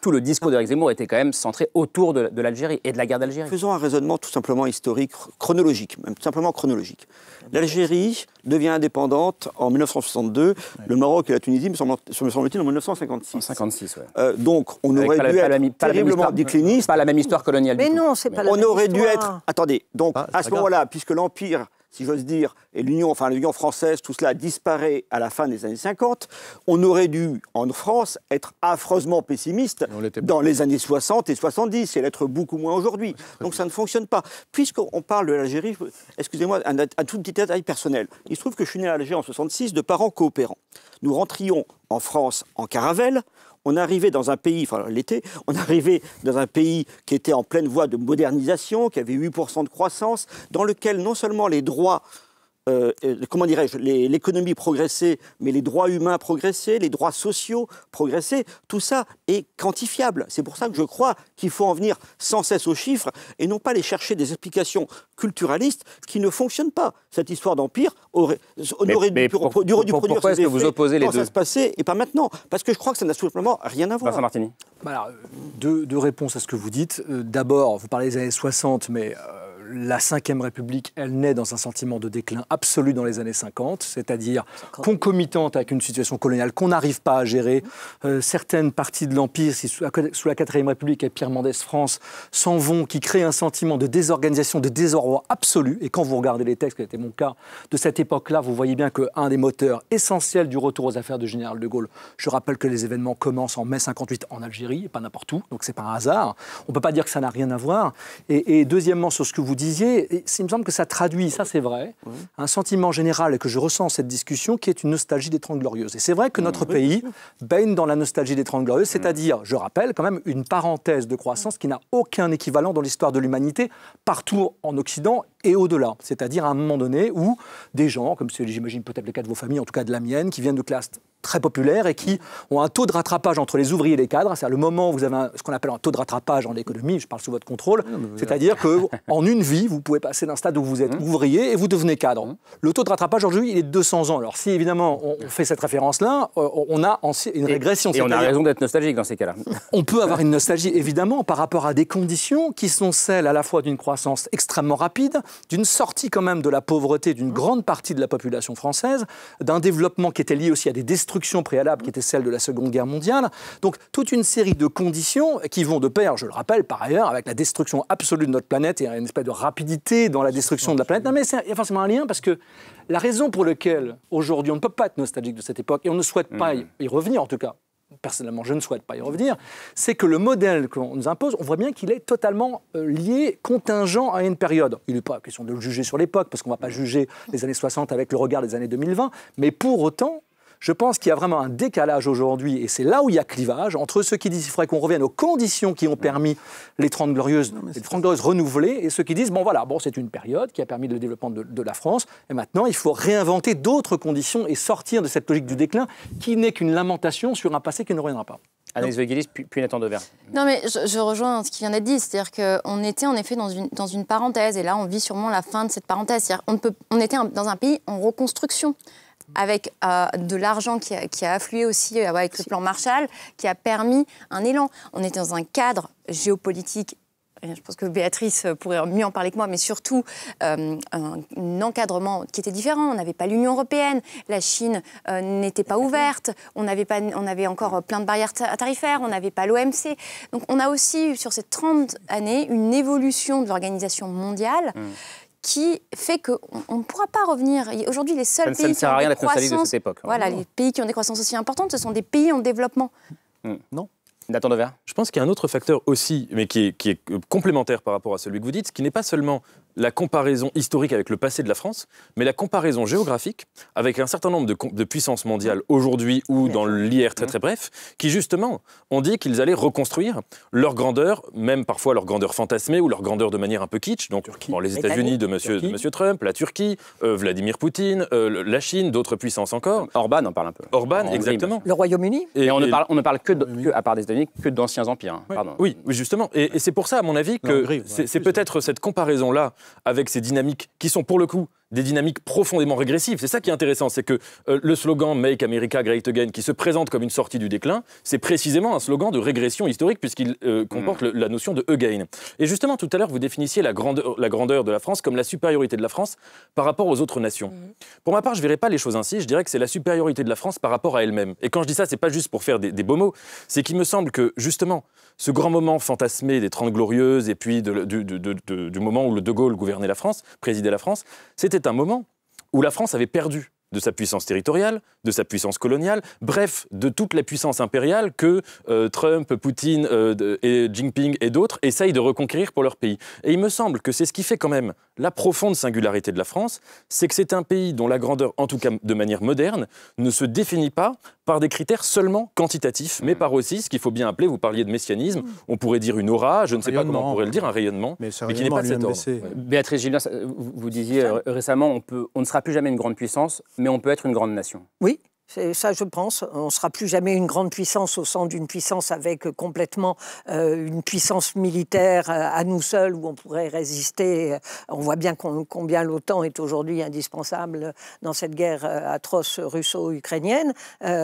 Tout le discours d'Éric Zemmour était quand même centré autour de, l'Algérie et de la guerre d'Algérie. Faisons un raisonnement tout simplement historique, chronologique, même tout simplement chronologique. L'Algérie devient indépendante en 1962, le Maroc et la Tunisie, me semble-t-il, en 1956. 56, euh, donc, on aurait dû être terriblement décliniste. Pas la même histoire coloniale. Mais non, c'est pas la On aurait dû être. Attendez, donc ah, à ce moment-là, puisque l'Empire si j'ose dire, et l'Union, enfin l'Union française, tout cela disparaît à la fin des années 50, on aurait dû, en France, être affreusement pessimiste dans les années 60 et 70 et l'être beaucoup moins aujourd'hui. Donc ça ne fonctionne pas. Puisqu'on parle de l'Algérie, excusez-moi, un, tout petit détail personnel. Il se trouve que je suis né à l'Algérie en 66 de parents coopérants. Nous rentrions en France en caravelle, on arrivait dans un pays, enfin l'été, on arrivait dans un pays qui était en pleine voie de modernisation, qui avait 8% de croissance, dans lequel non seulement les droits euh, euh, comment dirais-je, l'économie progresser, mais les droits humains progresser, les droits sociaux progresser, tout ça est quantifiable. C'est pour ça que je crois qu'il faut en venir sans cesse aux chiffres et non pas aller chercher des explications culturalistes qui ne fonctionnent pas. Cette histoire d'empire aurait, dû, pourquoi est-ce que vous opposez les deux ça se passait et pas maintenant Parce que je crois que ça n'a simplement rien à voir. Vincent Martini. Bah euh, deux, réponses à ce que vous dites. D'abord, vous parlez des années 60, mais la Ve République, elle naît dans un sentiment de déclin absolu dans les années 50, c'est-à-dire concomitante avec une situation coloniale qu'on n'arrive pas à gérer. Euh, certaines parties de l'Empire, sous la Quatrième République et Pierre Mendès France, s'en vont, qui créent un sentiment de désorganisation, de désordre absolu. Et quand vous regardez les textes, qui était mon cas, de cette époque-là, vous voyez bien qu'un des moteurs essentiels du retour aux affaires de général de Gaulle, je rappelle que les événements commencent en mai 58 en Algérie, pas n'importe où, donc c'est pas un hasard. On ne peut pas dire que ça n'a rien à voir. Et, et deuxièmement, sur ce que vous disiez, il me semble que ça traduit, ça c'est vrai, un sentiment général que je ressens cette discussion qui est une nostalgie des Trente Glorieuses. Et c'est vrai que notre pays baigne dans la nostalgie des Trente Glorieuses, c'est-à-dire, mm. je rappelle quand même, une parenthèse de croissance qui n'a aucun équivalent dans l'histoire de l'humanité, partout en Occident et au-delà, c'est-à-dire à un moment donné où des gens, comme c'est j'imagine peut-être le cas de vos familles, en tout cas de la mienne, qui viennent de classes très populaires et qui ont un taux de rattrapage entre les ouvriers et les cadres. C'est-à-dire le moment où vous avez ce qu'on appelle un taux de rattrapage en économie, je parle sous votre contrôle, ah, c'est-à-dire qu'en une vie, vous pouvez passer d'un stade où vous êtes mmh. ouvrier et vous devenez cadre. Mmh. Le taux de rattrapage aujourd'hui, il est de 200 ans. Alors si évidemment on, fait cette référence-là, euh, on a une régression. Et, et on a raison d'être nostalgique dans ces cas-là. on peut avoir une nostalgie, évidemment, par rapport à des conditions qui sont celles à la fois d'une croissance extrêmement rapide, d'une sortie quand même de la pauvreté d'une mmh. grande partie de la population française, d'un développement qui était lié aussi à des destructions préalables qui étaient celles de la Seconde Guerre mondiale. Donc toute une série de conditions qui vont de pair, je le rappelle par ailleurs, avec la destruction absolue de notre planète et une espèce de rapidité dans la destruction de la planète. Non mais il y a forcément un lien parce que la raison pour laquelle aujourd'hui on ne peut pas être nostalgique de cette époque et on ne souhaite pas mmh. y revenir en tout cas, personnellement je ne souhaite pas y revenir, c'est que le modèle qu'on nous impose, on voit bien qu'il est totalement euh, lié, contingent à une période. Il n'est pas question de le juger sur l'époque, parce qu'on ne va pas juger les années 60 avec le regard des années 2020, mais pour autant, je pense qu'il y a vraiment un décalage aujourd'hui, et c'est là où il y a clivage, entre ceux qui disent qu'il faudrait qu'on revienne aux conditions qui ont permis les Trente Glorieuses, renouvelées, et ceux qui disent, bon voilà, bon, c'est une période qui a permis le développement de, la France, et maintenant il faut réinventer d'autres conditions et sortir de cette logique du déclin qui n'est qu'une lamentation sur un passé qui ne reviendra pas. puis, Nathan Devers. Non, mais je, rejoins ce qui vient d'être dit. C'est-à-dire qu'on était en effet dans une, dans une parenthèse, et là, on vit sûrement la fin de cette parenthèse. C'est-à-dire qu'on on était dans un pays en reconstruction avec euh, de l'argent qui, a afflué aussi euh, avec le plan Marshall, qui a permis un élan. On était dans un cadre géopolitique. Je pense que Béatrice euh, pourrait mieux en parler que moi, mais surtout un, encadrement qui était différent. On n'avait pas l'Union européenne, la Chine n'était pas ouverte, on avait, pas, on avait encore plein de barrières tarifaires, on n'avait pas l'OMC. Donc on a aussi sur ces 30 années une évolution de l'organisation mondiale. Mmh qui fait qu'on ne pourra pas revenir. Aujourd'hui, les seuls pays ne sert qui ont à rien de hein. Voilà, les pays qui ont des croissances aussi importantes, ce sont des pays en développement. Hmm. Non. Nathan Je pense qu'il y a un autre facteur aussi, mais qui est, qui est, complémentaire par rapport à celui que vous dites, qui n'est pas seulement la comparaison historique avec le passé de la France, mais la comparaison géographique avec un certain nombre de, de puissances mondiales aujourd'hui ou dans l'IR très mmh. très bref, qui justement ont dit qu'ils allaient reconstruire leur grandeur, même parfois leur grandeur fantasmée ou leur grandeur de manière un peu kitsch. Donc les États-Unis de monsieur, monsieur Trump, la Turquie, euh, Vladimir Poutine, euh, la Chine, d'autres puissances encore. Orban en parle un peu. Orban, exactement. Le Royaume-Uni. Et, on, ne parle, on, ne parle, que, à part des États-Unis, que d'anciens empires. Hein, oui. justement. Et, c'est pour ça, à mon avis, que c'est hein. peut-être cette comparaison-là avec ces dynamiques qui sont pour le coup des dynamiques profondément régressives. C'est ça qui est intéressant, c'est que euh, le slogan Make America Great Again, qui se présente comme une sortie du déclin, c'est précisément un slogan de régression historique puisqu'il euh, comporte mm. la notion de again. Et justement, tout à l'heure, vous définissiez la, la grandeur de la France comme la supériorité de la France par rapport aux autres nations. Mm. Pour ma part, je ne verrais pas les choses ainsi, je dirais que c'est la supériorité de la France par rapport à elle-même. Et quand je dis ça, c'est pas juste pour faire des, beaux mots, c'est qu'il me semble que, justement, ce grand moment fantasmé des Trente Glorieuses et puis du moment où le De Gaulle gouvernait la France, présidait la France, c'était c'est un moment où la France avait perdu de sa puissance territoriale, de sa puissance coloniale, bref, de toute la puissance impériale que euh, Trump, Poutine, euh, Jinping et d'autres essayent de reconquérir pour leur pays. Et il me semble que c'est ce qui fait quand même la profonde singularité de la France, c'est que c'est un pays dont la grandeur, en tout cas de manière moderne, ne se définit pas par des critères seulement quantitatifs, mais hmm. par aussi ce qu'il faut bien appeler, vous parliez de messianisme, hmm. on pourrait dire une aura, je ne sais pas comment on pourrait le dire, un rayonnement, mais, qui n'est pas de cet Béatrice Gilles, vous disiez récemment, on, on ne sera plus jamais une grande puissance, mais on peut être une grande nation. Oui, c'est ça, je pense. On ne sera plus jamais une grande puissance au sens d'une puissance avec euh, complètement euh, une puissance militaire euh, à nous seuls où on pourrait résister. On voit bien combien l'OTAN est aujourd'hui indispensable dans cette guerre atroce russo-ukrainienne.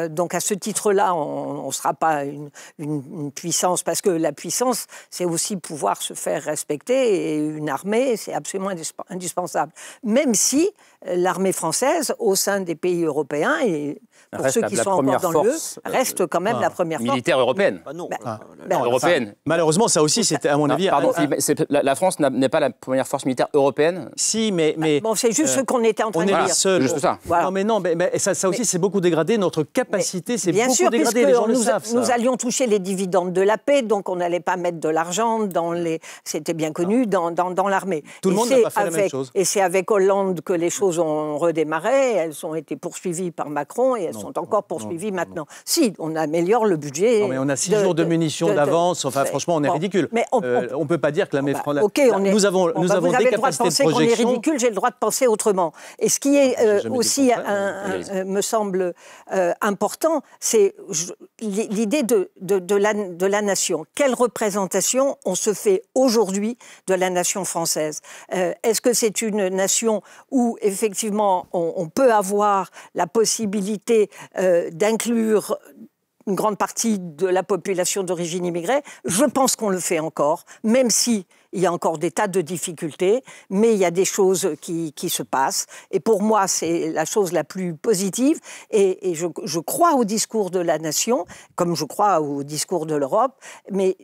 donc à ce titre-là, on ne sera pas une, puissance parce que la puissance, c'est aussi pouvoir se faire respecter et une armée, c'est absolument indispensable. Même si l'armée française au sein des pays européens et pour ceux qui sont encore dans lieu, euh, reste quand même euh, la première force militaire européenne. Bah non, européenne. Bah, bah, malheureusement, ça aussi, c'était à mon ah, avis. la, France n'est pas la première force militaire européenne. Si, mais mais bon, c'est juste euh, ce qu'on était en train de dire. Seul. Juste ça. Non, mais non, mais, ça, ça, aussi, c'est beaucoup dégradé. Notre capacité, c'est beaucoup sûr, dégradé. Les gens nous, le savent, nous allions toucher les dividendes de la paix, donc on n'allait pas mettre de l'argent dans les. C'était bien connu dans, dans l'armée. Tout le monde n'a pas fait la même chose. Et c'est avec Hollande que les choses ont redémarré, elles ont été poursuivies par Macron et elles sont encore poursuivies maintenant. Si, on améliore le budget. Non, mais on a six jours de, munitions d'avance, enfin franchement, on est ridicule. Mais on ne euh, peut pas dire que bah, la ok, on est, nous avons, nous bah, le droit de penser qu'on est ridicule, j'ai le droit de penser autrement. Et ce qui est euh, aussi, un, me semble euh, important, c'est l'idée de, de, la, de la nation. Quelle représentation on se fait aujourd'hui de la nation française Est-ce que c'est une nation où, effectivement, effectivement, on, peut avoir la possibilité euh, d'inclure une grande partie de la population d'origine immigrée. Je pense qu'on le fait encore, même si il y a encore des tas de difficultés, mais il y a des choses qui, se passent. Et pour moi, c'est la chose la plus positive. Et, je, crois au discours de la nation, comme je crois au discours de l'Europe, mais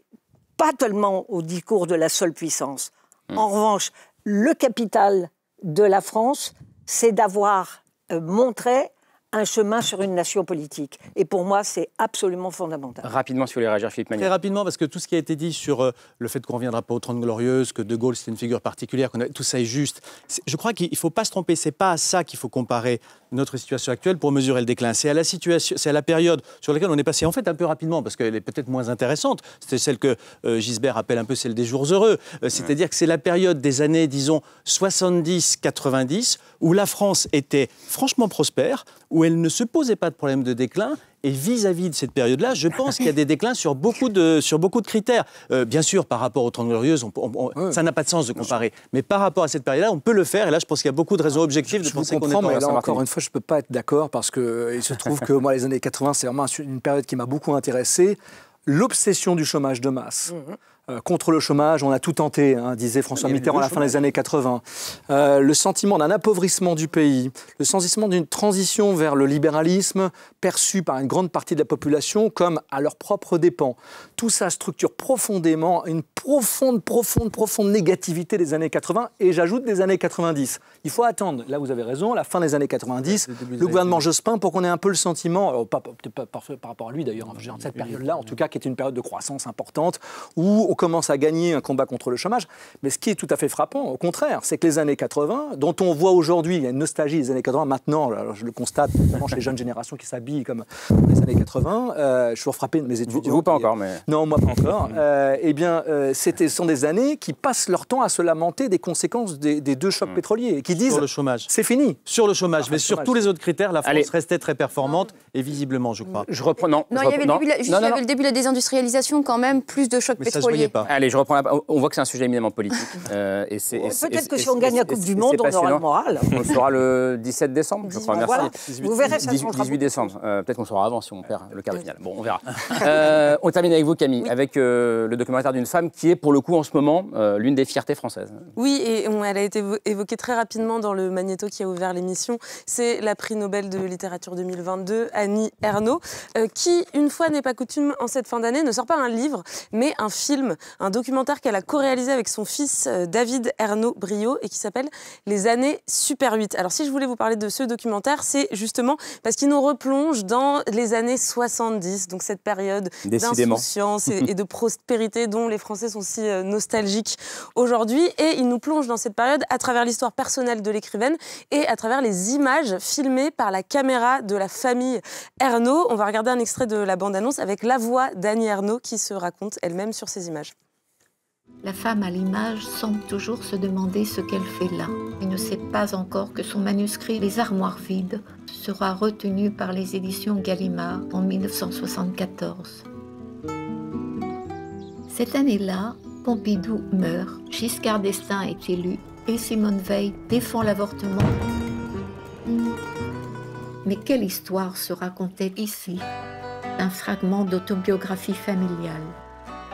pas tellement au discours de la seule puissance. Hmm. En revanche, le capital de la France, c'est d'avoir euh, montré un chemin sur une nation politique. Et pour moi, c'est absolument fondamental. Rapidement, si vous voulez réagir, Philippe Très rapidement, parce que tout ce qui a été dit sur euh, le fait qu'on ne reviendra pas aux Trente Glorieuses, que De Gaulle, c'était une figure particulière, tout ça est juste. Je crois qu'il ne faut pas se tromper. C'est pas à ça qu'il faut comparer notre situation actuelle pour mesurer le déclin. C'est à la situation, c'est à la période sur laquelle on est passé, en fait, un peu rapidement, parce qu'elle est peut-être moins intéressante. C'était celle que euh, Gisbert appelle un peu celle des jours heureux. c'est-à-dire que c'est la période des années, disons, 70-90, où la France était franchement prospère, où elle ne se posait pas de problème de déclin. Et vis-à-vis de cette période-là, je pense qu'il y a des déclins sur beaucoup de, sur beaucoup de critères. Euh, bien sûr, par rapport aux temps Glorieuses, ça n'a pas de sens de comparer. Mais par rapport à cette période-là, on peut le faire. Et là, je pense qu'il y a beaucoup de raisons ah, objectives je, de penser qu'on est mais là, encore une fois, je ne peux pas être d'accord parce qu'il euh, se trouve que moi, les années 80, c'est vraiment une période qui m'a beaucoup intéressé l'obsession du chômage de masse. Mmh. Euh, contre le chômage, on a tout tenté, hein, disait François Mitterrand à la fin des années 80. Euh, le sentiment d'un appauvrissement du pays, le sentiment d'une transition vers le libéralisme perçu par une grande partie de la population comme à leurs propres dépens. Tout ça structure profondément une profonde, profonde, profonde négativité des années 80 et j'ajoute des années 90. Il faut attendre, là vous avez raison, la fin des années 90, le, gouvernement Jospin pour qu'on ait un peu le sentiment, euh, pas, par, rapport à lui d'ailleurs, en hein, cette période-là en tout cas qui est une période de croissance importante où commence à gagner un combat contre le chômage. Mais ce qui est tout à fait frappant, au contraire, c'est que les années 80, dont on voit aujourd'hui, il y a une nostalgie des années 80, maintenant, je le constate, notamment chez les jeunes générations qui s'habillent comme les années 80, euh, je suis toujours frappé de mes étudiants. Vous, pas encore, mais... Non, moi pas encore. Euh, eh bien, euh, c'était ce sont des années qui passent leur temps à se lamenter des conséquences des, deux chocs mmh. pétroliers et qui disent... Sur le chômage. C'est fini. Sur le chômage, ah, mais sur tous les autres critères, la France restait très performante, et visiblement, je crois. Je reprends... Non, non il y avait le début de la désindustrialisation quand même, plus de chocs pétroliers. Allez, je reprends On voit que c'est un sujet éminemment politique. Euh, peut-être que si on gagne la Coupe du Monde, on aura le moral. On le le 17 décembre, je crois. Merci. vous verrez, ça 18 décembre. Euh, peut-être qu'on saura avant si on perd le quart de Bon, on verra. Euh, on termine avec vous, Camille, avec le documentaire d'une femme qui est, pour le coup, en ce moment, l'une des fiertés françaises. Oui, et elle a été évoquée très rapidement dans le magnéto qui a ouvert l'émission. C'est la prix Nobel de littérature 2022, Annie Ernaux, qui, une fois n'est pas coutume, en cette fin d'année, ne sort pas un livre, mais un film un documentaire qu'elle a co-réalisé avec son fils euh, David Ernaud Brio et qui s'appelle Les années Super 8. Alors si je voulais vous parler de ce documentaire, c'est justement parce qu'il nous replonge dans les années 70, donc cette période d'insouciance et de prospérité dont les Français sont si euh, nostalgiques aujourd'hui. Et il nous plonge dans cette période à travers l'histoire personnelle de l'écrivaine et à travers les images filmées par la caméra de la famille Ernaud. On va regarder un extrait de la bande-annonce avec la voix d'Annie Ernaud qui se raconte elle-même sur ces images. La femme à l'image semble toujours se demander ce qu'elle fait là et ne sait pas encore que son manuscrit Les armoires vides sera retenu par les éditions Gallimard en 1974. Cette année-là, Pompidou meurt, Giscard d'Estaing est élu et Simone Veil défend l'avortement. Mais quelle histoire se racontait ici Un fragment d'autobiographie familiale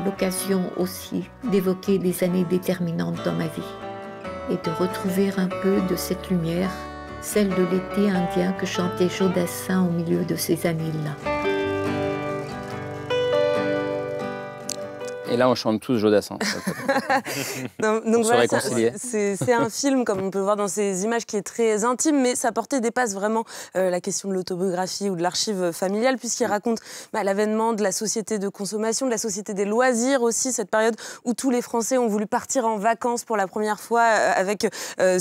l'occasion aussi d'évoquer des années déterminantes dans ma vie et de retrouver un peu de cette lumière, celle de l'été indien que chantait Jodassin au milieu de ces années-là. Et là, on chante tous Jodassin. donc voilà, c'est un film, comme on peut voir dans ces images, qui est très intime, mais sa portée dépasse vraiment euh, la question de l'autobiographie ou de l'archive familiale, puisqu'il raconte bah, l'avènement de la société de consommation, de la société des loisirs aussi, cette période où tous les Français ont voulu partir en vacances pour la première fois, euh, avec euh,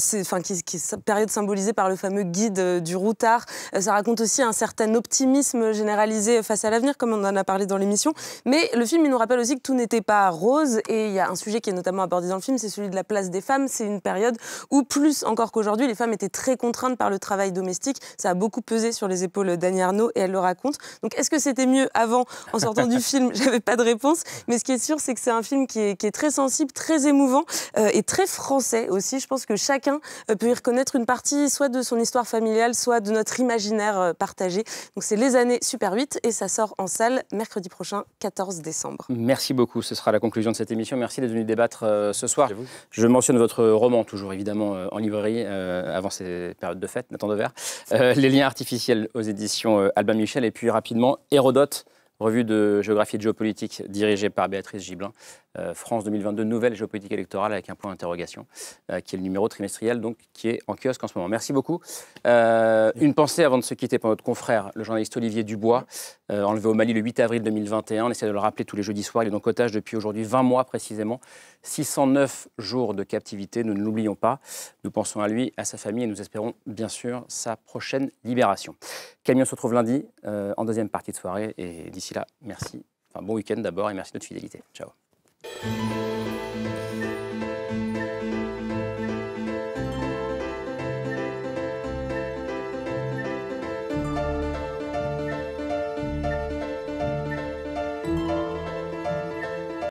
qui, période symbolisée par le fameux guide du routard. ça raconte aussi un certain optimisme généralisé face à l'avenir, comme on en a parlé dans l'émission. Mais le film, il nous rappelle aussi que tout n'était pas rose. Et il y a un sujet qui est notamment abordé dans le film, c'est celui de la place des femmes. C'est une période où, plus encore qu'aujourd'hui, les femmes étaient très contraintes par le travail domestique. Ça a beaucoup pesé sur les épaules d'Annie Arnaud et elle le raconte. Donc est-ce que c'était mieux avant En sortant du film, j'avais pas de réponse. Mais ce qui est sûr, c'est que c'est un film qui est, très sensible, très émouvant euh, et très français aussi. Je pense que chacun euh, peut y reconnaître une partie soit de son histoire familiale, soit de notre imaginaire euh, partagé. Donc c'est les années Super 8 et ça sort en salle mercredi prochain, 14 décembre. Merci beaucoup ce sera la conclusion de cette émission. Merci d'être venu débattre euh, ce soir. Je mentionne votre roman, toujours évidemment euh, en librairie, euh, avant ces périodes de fête, Nathan Devers. Les liens artificiels aux éditions Albin Michel, et puis rapidement, Hérodote Revue de géographie et de géopolitique dirigée par Béatrice Giblin. Euh, France 2022, nouvelle géopolitique électorale avec un point d'interrogation, euh, qui est le numéro trimestriel, donc qui est en kiosque en ce moment. Merci beaucoup. Euh, une pensée avant de se quitter pour notre confrère, le journaliste Olivier Dubois, enlevé au Mali le 8 avril 2021. On essaie de le rappeler tous les jeudis soirs. Il est donc otage depuis aujourd'hui 20 mois précisément. 609 jours de captivité, nous ne l'oublions pas. Nous pensons à lui, à sa famille et nous espérons bien sûr sa prochaine libération. Camille, se retrouve lundi en deuxième partie de soirée et d'ici merci. Enfin, bon week-end d'abord et merci de votre fidélité. Ciao.